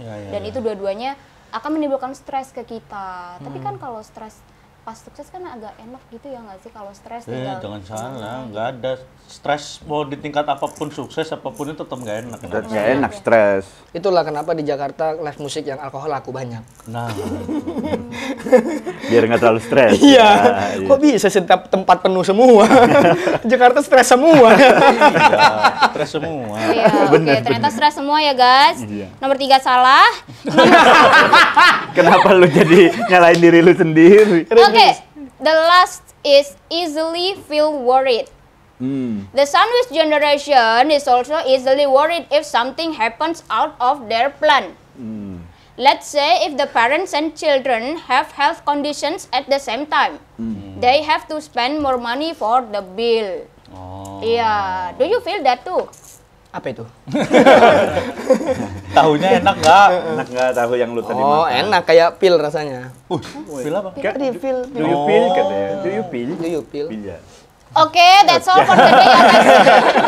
ya, ya, dan ya. itu dua-duanya akan menimbulkan stres ke kita. Hmm. Tapi kan kalau stres pas sukses kan agak enak gitu ya nggak sih kalau stres eh, tinggal jangan salah nggak ada stres mau di tingkat apapun sukses apapun itu tetap nggak enak nggak enak, iya. enak stres itulah kenapa di Jakarta live musik yang alkohol laku banyak nah biar nggak terlalu stres iya ya. kok bisa setiap tempat penuh semua Jakarta stres semua ya, stres semua iya, bener, okay. ternyata stres semua ya guys iya. nomor tiga salah Kenapa lu jadi nyalain diri lu sendiri? Oke, okay. the last is easily feel worried. Hmm. The sandwich generation is also easily worried if something happens out of their plan. Hmm. Let's say if the parents and children have health conditions at the same time, hmm. they have to spend more money for the bill. Oh. Yeah. Do you feel that too? apa itu? Tahunya enak nggak? Enak nggak tahu yang lu tadi oh, makan? Oh, enak kayak pil rasanya. Uh, pil apa? Tadi pil, pil. Do you pil oh. katanya? Do you pil? Do you Pil ya. Oke, okay, that's all for today ya,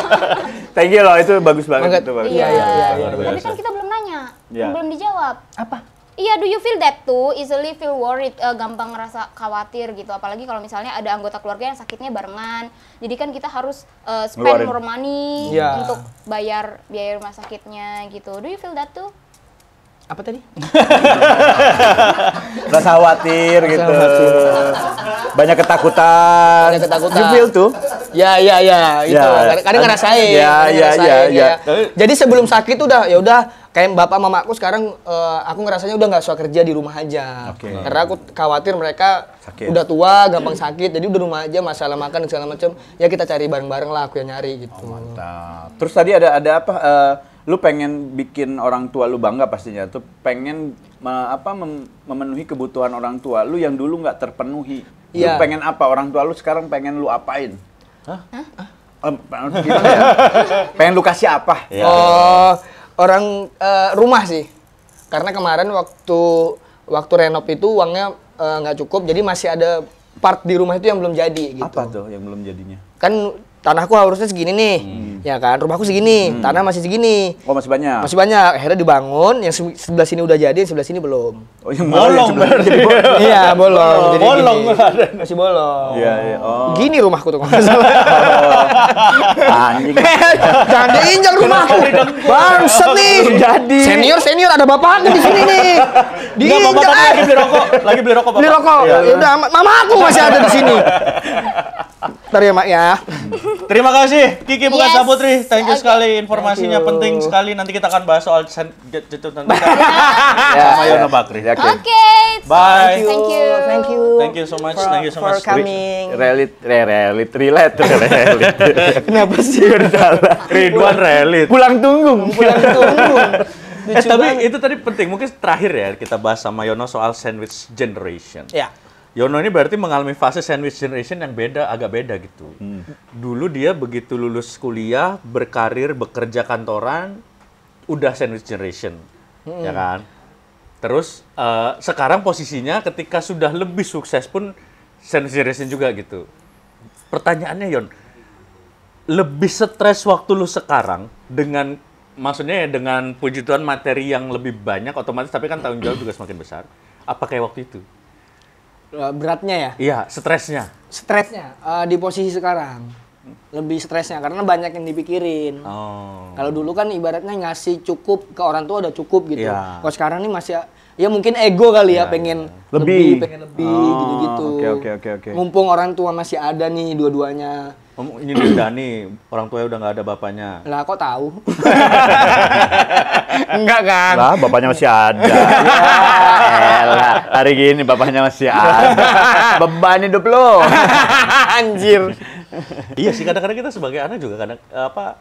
Thank you loh, itu bagus banget. Itu bagus. Iya, iya, iya. iya. Tapi kan kita belum nanya. Iya. Belum dijawab. Apa? Iya, do you feel that too? Easily feel worried, uh, gampang ngerasa khawatir gitu. Apalagi kalau misalnya ada anggota keluarga yang sakitnya barengan. Jadi kan kita harus uh, spend Luarin. more money yeah. untuk bayar biaya rumah sakitnya gitu. Do you feel that too? apa tadi? Rasa khawatir gitu. Banyak ketakutan. Banyak ketakutan. You feel tuh? Ya ya ya itu, Ya. Kadang ngerasain. Ya ya ya, ya ya. Jadi sebelum sakit udah ya udah kayak bapak aku sekarang uh, aku ngerasanya udah nggak suka kerja di rumah aja. Okay. Karena aku khawatir mereka sakit. udah tua, gampang sakit. Jadi udah rumah aja masalah makan dan segala macam. Ya kita cari bareng-bareng lah aku yang nyari gitu. Oh, mantap. Terus tadi ada ada apa uh, lu pengen bikin orang tua lu bangga pastinya tuh pengen apa mem memenuhi kebutuhan orang tua lu yang dulu nggak terpenuhi yeah. lu iya. pengen apa orang tua lu sekarang pengen lu apain huh? Gimana ya? pengen lu kasih apa yeah. Gitu. oh orang uh, rumah sih karena kemarin waktu waktu renov itu uangnya eh, nggak uh, cukup jadi masih ada part di rumah itu yang belum jadi gitu apa tuh yang belum jadinya kan tanahku harusnya segini nih hmm. ya kan rumahku segini hmm. tanah masih segini oh masih banyak masih banyak akhirnya dibangun yang sebelah sini udah jadi yang sebelah sini belum oh yang bolong berarti. Iya, bolong iya bolong jadi bolong masih bolong iya iya oh. gini rumahku tuh kalau salah. anjing ah, jangan diinjak rumahku bangsat nih jadi senior senior ada bapaknya di sini nih diinjak lagi beli rokok lagi beli rokok bapak. beli rokok ya udah mamaku masih ada di sini Ntar ya mak ya Terima kasih Kiki bukan yes. Saputri. Thank you okay. sekali informasinya you. penting sekali. Nanti kita akan bahas soal jatuh tentang ya. sama Yona Bakri. Oke. Okay. Bye. Thank you. Thank you. Thank you so much. For, Thank you so for much. coming. Relit, re, relit, relit, relit. Kenapa sih? Salah. Ridwan relit. Pulang tunggung. Pulang tunggung. eh, tapi itu tadi penting. Mungkin terakhir ya kita bahas sama Yono soal sandwich generation. Ya. Yeah Yono ini berarti mengalami fase sandwich generation yang beda, agak beda gitu. Hmm. Dulu dia begitu lulus kuliah, berkarir, bekerja kantoran, udah sandwich generation, ya hmm. ya kan? Terus uh, sekarang posisinya ketika sudah lebih sukses pun sandwich generation juga gitu. Pertanyaannya Yon, lebih stres waktu lu sekarang dengan maksudnya ya dengan puji Tuhan materi yang lebih banyak otomatis tapi kan tanggung jawab juga semakin besar. Apa kayak waktu itu? Eh, beratnya ya? Iya, stresnya. Stresnya uh, di posisi sekarang lebih stresnya karena banyak yang dipikirin. Oh. Kalau dulu kan ibaratnya ngasih cukup ke orang tua udah cukup gitu. Yeah. Kalau sekarang ini masih ya mungkin ego kali ya, ya pengen ya. ya. Lebih. lebih pengen lebih oh, gitu-gitu. Oke okay, oke okay, oke okay, oke. Mumpung orang tua masih ada nih dua-duanya. Om ini udah nih, orang tua udah nggak ada bapaknya. Lah kok tahu? Enggak kan? Lah bapaknya masih ada. ya, elah, hari gini bapaknya masih ada. Beban hidup lo. Anjir. iya sih kadang-kadang kita sebagai anak juga kadang apa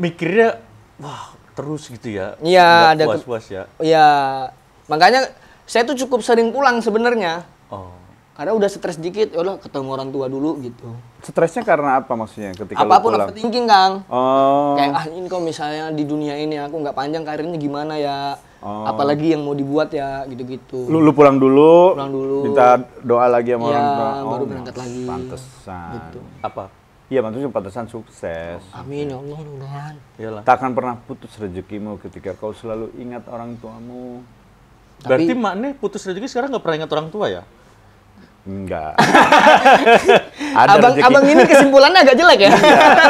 mikirnya wah terus gitu ya. Iya ada puas-puas ya. Iya Makanya saya tuh cukup sering pulang sebenarnya. Oh. Karena udah stres dikit, ya udah ketemu orang tua dulu gitu. Stresnya karena apa maksudnya ketika Apapun lu pulang? overthinking, Kang. Oh. Kayak ah ini kok misalnya di dunia ini aku nggak panjang karirnya gimana ya? Oh. Apalagi yang mau dibuat ya gitu-gitu. Lu, lu pulang dulu. Pulang dulu. Minta doa lagi sama ya, orang tua. Oh, baru berangkat lagi. Pantesan. Gitu. Apa? Iya, mantunya pantesan sukses. Amin ya Allah, mudah-mudahan. Takkan pernah putus rezekimu ketika kau selalu ingat orang tuamu. Tapi, mak makne putus rezeki sekarang nggak pernah ingat orang tua ya? Enggak. Ada abang, abang ini kesimpulannya agak jelek ya? Iya.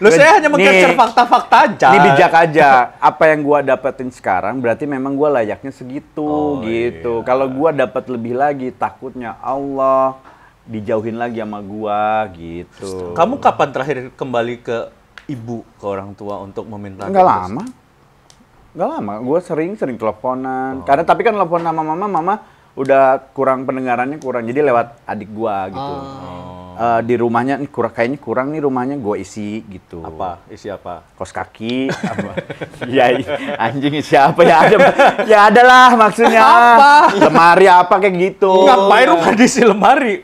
Lo saya hanya mengcapture fakta-fakta aja. Ini bijak aja. Apa yang gua dapetin sekarang berarti memang gua layaknya segitu oh, iya. gitu. Iya. Kalau gua dapat lebih lagi takutnya Allah dijauhin lagi sama gua gitu. Kamu kapan terakhir kembali ke ibu ke orang tua untuk meminta? Enggak lama. Gak lama, gue sering sering teleponan. Oh. Karena tapi kan telepon sama mama, mama udah kurang pendengarannya kurang, jadi lewat adik gue gitu. Oh. Uh, di rumahnya kurang kayaknya kurang nih rumahnya gue isi gitu. Apa? Isi apa? Kos kaki. apa? ya anjing isi apa ya ada? ya ada lah maksudnya. apa? Lemari apa kayak gitu. Ngapain lu diisi lemari?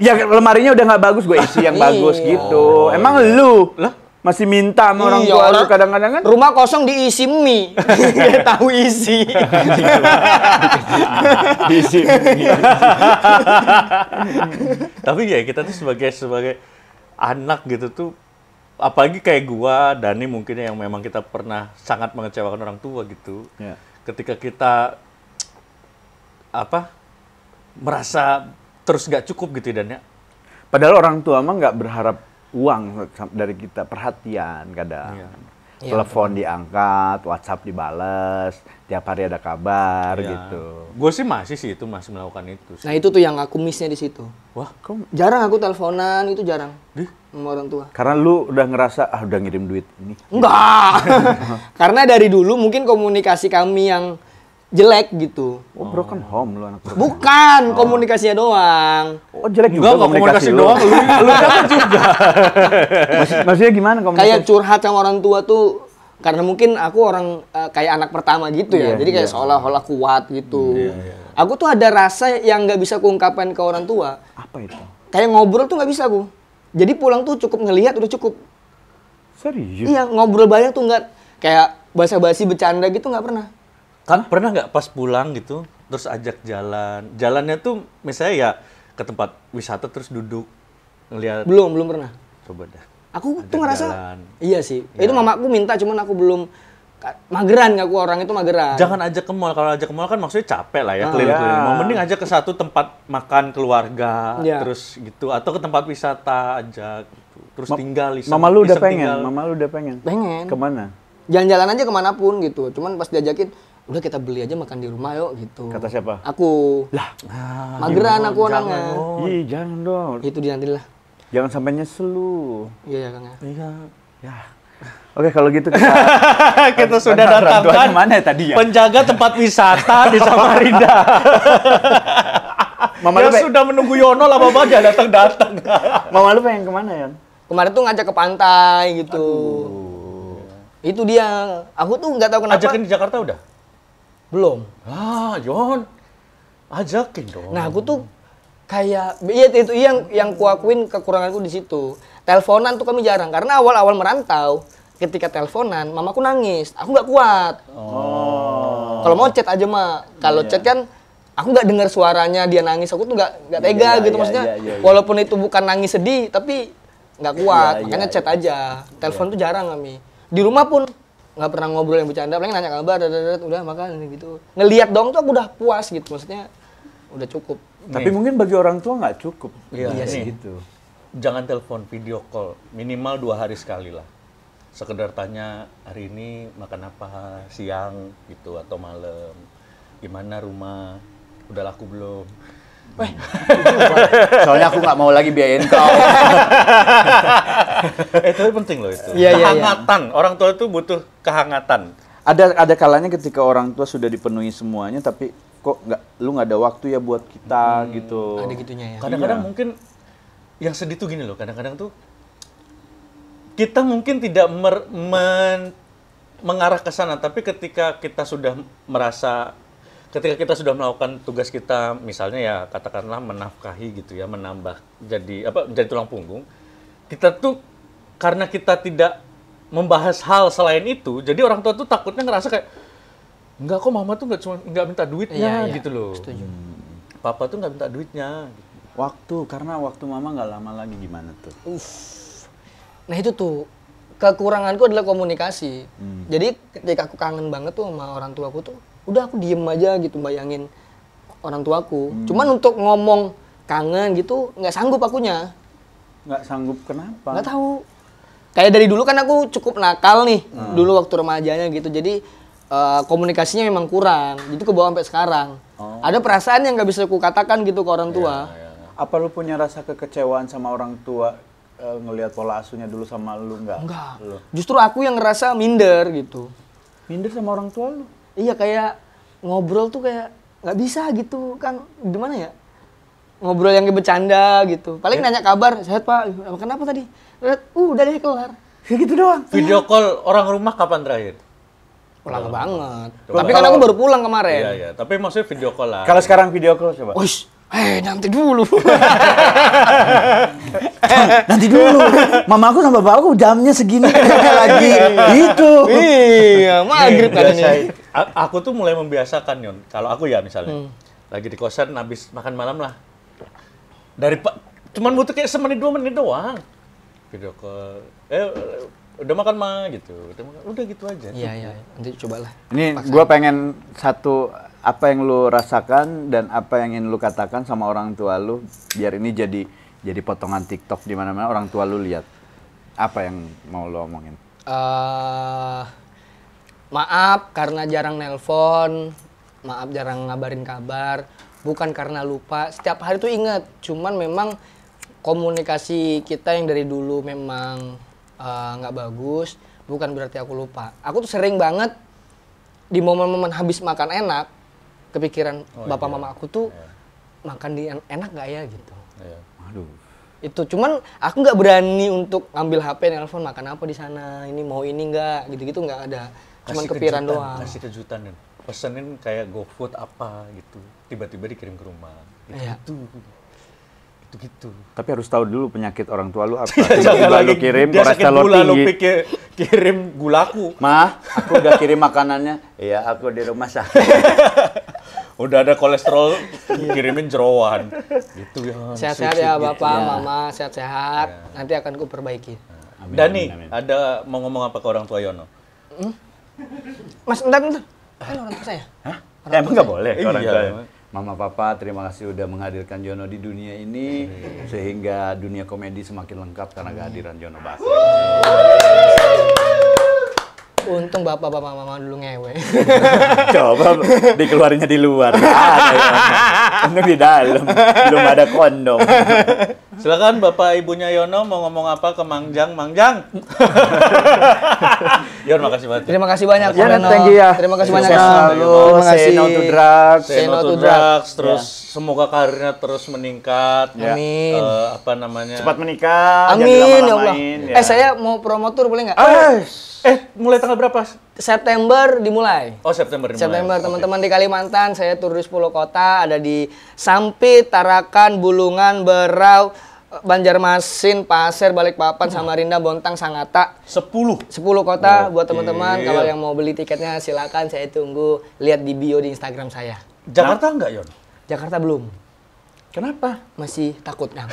Ya lemarinya udah nggak bagus, gue isi yang iya. bagus gitu. Oh, Emang iya. lu? Lah? masih minta sama orang iya, tua kadang-kadang kan rumah kosong diisi mie dia tahu isi diisi tapi ya kita tuh sebagai sebagai anak gitu tuh apalagi kayak gua Dani mungkin yang memang kita pernah sangat mengecewakan orang tua gitu yeah. ketika kita apa merasa terus nggak cukup gitu ya, dan ya padahal orang tua mah nggak berharap uang dari kita perhatian kadang. Yeah. Iya, Telepon diangkat, WhatsApp dibales, tiap hari ada kabar iya. gitu. Gue sih masih sih itu masih melakukan itu. Sih. Nah itu tuh yang aku missnya di situ. Wah, kok jarang aku teleponan itu jarang. Di? Sama orang tua. Karena lu udah ngerasa ah udah ngirim duit ini. Enggak. Karena dari dulu mungkin komunikasi kami yang jelek gitu. Oh, broken oh. home lu anak broken Bukan, home. Oh. komunikasinya doang. Oh, jelek juga Enggak, komunikasi, komunikasi doang. lu lu juga. Mas, maksudnya gimana komunikasi? Kayak curhat sama orang tua tuh karena mungkin aku orang uh, kayak anak pertama gitu ya. Iya, Jadi kayak yeah. seolah-olah kuat gitu. Yeah, yeah. Iya. Aku tuh ada rasa yang nggak bisa kuungkapin ke orang tua. Apa itu? Kayak ngobrol tuh nggak bisa aku. Jadi pulang tuh cukup ngelihat udah cukup. Serius? Iya, ngobrol banyak tuh nggak kayak basa-basi bercanda gitu nggak pernah kan pernah nggak pas pulang gitu terus ajak jalan jalannya tuh misalnya ya ke tempat wisata terus duduk ngelihat belum belum pernah coba dah aku ajak tuh ngerasa jalan. iya sih ya. itu mamaku minta cuman aku belum mageran gak aku orang itu mageran jangan ajak ke mall kalau ajak ke mall kan maksudnya capek lah ya ah, keliling-keliling iya. mau mending ajak ke satu tempat makan keluarga ya. terus gitu atau ke tempat wisata ajak gitu. terus Ma tinggal iseng, mama lu udah pengen tinggal. mama lu udah pengen pengen kemana jalan-jalan aja kemanapun gitu cuman pas diajakin udah kita beli aja makan di rumah yuk gitu. Kata siapa? Aku. Lah. Nah, Mageran aku orangnya. iya jangan dong. Itu dia nanti lah. Jangan sampai nyesel lu. Iya, iya ya, Kang. Iya. Ya. Oke, kalau gitu kita kita sudah kan mana ya tadi ya? Penjaga tempat wisata di Samarinda. Mama ya sudah menunggu Yono lah banget aja datang-datang. Mama lu pengen kemana ya? Kemarin tuh ngajak ke pantai gitu. Aduh. Itu dia. Aku tuh nggak tahu kenapa. Ajakin di Jakarta udah? Belum. Ah, John. Ajakin dong. Nah, aku tuh kayak iya itu yang yang kuakuin kekuranganku di situ. Teleponan tuh kami jarang karena awal-awal merantau ketika teleponan mamaku nangis aku nggak kuat oh. kalau mau chat aja mah kalau yeah. chat kan aku nggak dengar suaranya dia nangis aku tuh nggak nggak iya, tega yeah, gitu yeah, maksudnya yeah, yeah, yeah. walaupun itu bukan nangis sedih tapi nggak kuat yeah, iya, makanya yeah, chat yeah. aja telepon yeah. tuh jarang kami di rumah pun nggak pernah ngobrol yang bercanda paling nanya kabar udah makan gitu ngelihat dong tuh aku udah puas gitu maksudnya udah cukup tapi mungkin bagi orang tua nggak cukup iya, iya sih gitu jangan telepon video call minimal dua hari sekali lah sekedar tanya hari ini makan apa siang gitu atau malam gimana rumah udah laku belum Weh. Soalnya aku nggak mau lagi biayain kau. eh, tapi penting loh itu. Ya, kehangatan. Ya, ya. Orang tua itu butuh kehangatan. Ada ada kalanya ketika orang tua sudah dipenuhi semuanya tapi kok nggak lu nggak ada waktu ya buat kita hmm, gitu. Ada gitunya ya. Kadang-kadang iya. mungkin yang sedih tuh gini loh, kadang-kadang tuh kita mungkin tidak mer, men, mengarah ke sana tapi ketika kita sudah merasa ketika kita sudah melakukan tugas kita misalnya ya katakanlah menafkahi gitu ya menambah jadi apa jadi tulang punggung kita tuh karena kita tidak membahas hal selain itu jadi orang tua tuh takutnya ngerasa kayak enggak kok mama tuh nggak cuma nggak minta duitnya iya, iya. gitu loh setuju. Hmm. papa tuh nggak minta duitnya gitu. waktu karena waktu mama nggak lama lagi gimana tuh Uff. nah itu tuh kekuranganku adalah komunikasi hmm. jadi ketika aku kangen banget tuh sama orang tua aku tuh udah aku diem aja gitu bayangin orang tuaku hmm. cuman untuk ngomong kangen gitu nggak sanggup akunya nggak sanggup kenapa nggak tahu kayak dari dulu kan aku cukup nakal nih hmm. dulu waktu remajanya gitu jadi uh, komunikasinya memang kurang jadi ke bawah sampai sekarang oh. ada perasaan yang nggak bisa aku katakan gitu ke orang tua ya, ya. apa lu punya rasa kekecewaan sama orang tua eh, ngelihat pola asuhnya dulu sama lu nggak? Enggak. Lu. Justru aku yang ngerasa minder gitu. Minder sama orang tua lu? iya kayak ngobrol tuh kayak nggak bisa gitu kan gimana ya ngobrol yang bercanda gitu paling ya. nanya kabar sehat pak gitu. kenapa tadi eh, uh udah deh kelar gitu doang video call orang rumah kapan terakhir pulang oh. banget coba. tapi kan aku baru pulang kemarin iya iya tapi maksudnya video call lah kalau sekarang video call coba Uish. Eh, hey, nanti dulu. nanti dulu. Mama aku sama bapak aku jamnya segini lagi. Itu. Iya, maghrib iya, iya, kan ini aku tuh mulai membiasakan Yon. Kalau aku ya misalnya hmm. lagi di kosan habis makan malam lah. Dari cuman butuh kayak semenit dua menit doang. Video call. Eh udah makan mah gitu. Udah, makan, udah gitu aja. Iya iya. Nanti cobalah. Ini gue pengen satu apa yang lu rasakan dan apa yang ingin lu katakan sama orang tua lu biar ini jadi jadi potongan TikTok di mana-mana orang tua lu lihat. Apa yang mau lu omongin? Uh, Maaf karena jarang nelpon, maaf jarang ngabarin kabar, bukan karena lupa. Setiap hari tuh inget, cuman memang komunikasi kita yang dari dulu memang eh, nggak uh, bagus, bukan berarti aku lupa. Aku tuh sering banget di momen-momen habis makan enak, kepikiran oh, bapak iya. mama aku tuh iya. makan di enak gak ya gitu. Iya. Aduh itu cuman aku nggak berani untuk ngambil HP nelpon makan apa di sana ini mau ini nggak gitu gitu nggak ada cuman kasih kejutan, doang kasih kejutan dan pesenin kayak GoFood apa gitu tiba-tiba dikirim ke rumah iya. gitu, ya. gitu gitu tapi harus tahu dulu penyakit orang tua lu apa tiba-tiba lu kirim kolesterol tinggi lu pikir kirim gulaku mah aku udah kirim makanannya iya aku di rumah sakit udah ada kolesterol iya. kirimin jeroan gitu ya sehat-sehat ya bapak ya. mama sehat-sehat ya. nanti akan ku perbaiki amin, Dani amin, amin. ada mau ngomong apa ke orang tua Yono hmm? Mas, entar, entar. Kan orang tua saya. Hah? Orang eh, Emang nggak boleh iya. orang tua. Ya? Mama Papa, terima kasih sudah menghadirkan Jono di dunia ini iya. sehingga dunia komedi semakin lengkap karena kehadiran Jono Bas. Untung bapak-bapak mama dulu ngewe. Coba dikeluarnya di luar. Untung di ya. kan dalam belum ada kondom. Silakan Bapak Ibunya Yono mau ngomong apa ke Mangjang, Mangjang. Yon, makasih banyak. Terima kasih banyak. Ya, Yono. thank you ya. Terima kasih banyak. Selalu, Terima kasih. Say no to drugs. Say no to drugs. Terus yeah. semoga karirnya terus meningkat. Yeah. Amin. Uh, apa namanya? Cepat menikah. Amin. Ya Allah. Eh, ya. Eh, saya mau promotor boleh nggak? Ah, eh, eh, mulai tanggal berapa? September dimulai. Oh, September dimulai. September, teman-teman okay. di Kalimantan, saya tur di 10 kota, ada di Sampit, Tarakan, Bulungan, Berau, Banjarmasin, Pasir, Balikpapan, Samarinda, Bontang, Sangatta. Sepuluh. Sepuluh kota okay. buat teman-teman kalau yang mau beli tiketnya silakan saya tunggu lihat di bio di Instagram saya. Jakarta nggak, Yon? Jakarta belum. Kenapa? Masih takut, Kang.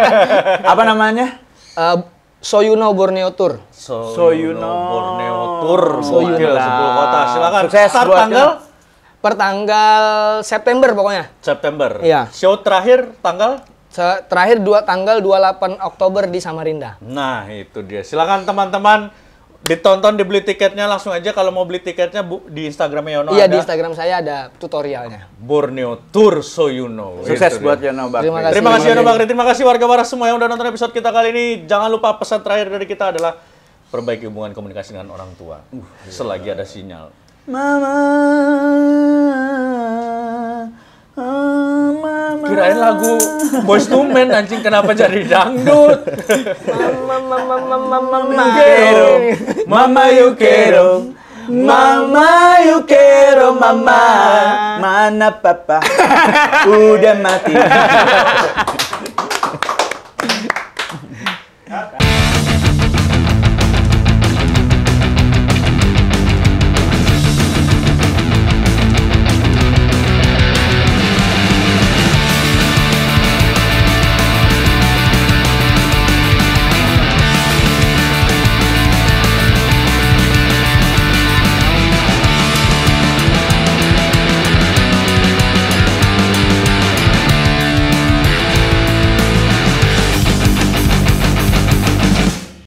Apa namanya? Uh, So know Borneo Tour. know, know Borneo Tour. So Soyuno sepuluh kota. Nah, Silakan. Sukses Start tanggal ya. per tanggal September pokoknya. September. Iya. Show terakhir tanggal terakhir dua tanggal 28 Oktober di Samarinda. Nah, itu dia. Silakan teman-teman Ditonton dibeli tiketnya langsung aja kalau mau beli tiketnya bu, di Instagram Yono Iya ada. di Instagram saya ada tutorialnya. Borneo Tour so you know. Sukses Itu buat Yono Bakri. Terima kasih, terima kasih Yono Bakri. Terima kasih warga warga semua yang udah nonton episode kita kali ini. Jangan lupa pesan terakhir dari kita adalah perbaiki hubungan komunikasi dengan orang tua. Uh, selagi ada sinyal. Mama mama. Kirain lagu Boys to Men anjing kenapa jadi dangdut? mama mama mama mama mama, Mama you quiero. Mama you quiero oh mama. Mana papa? Udah mati.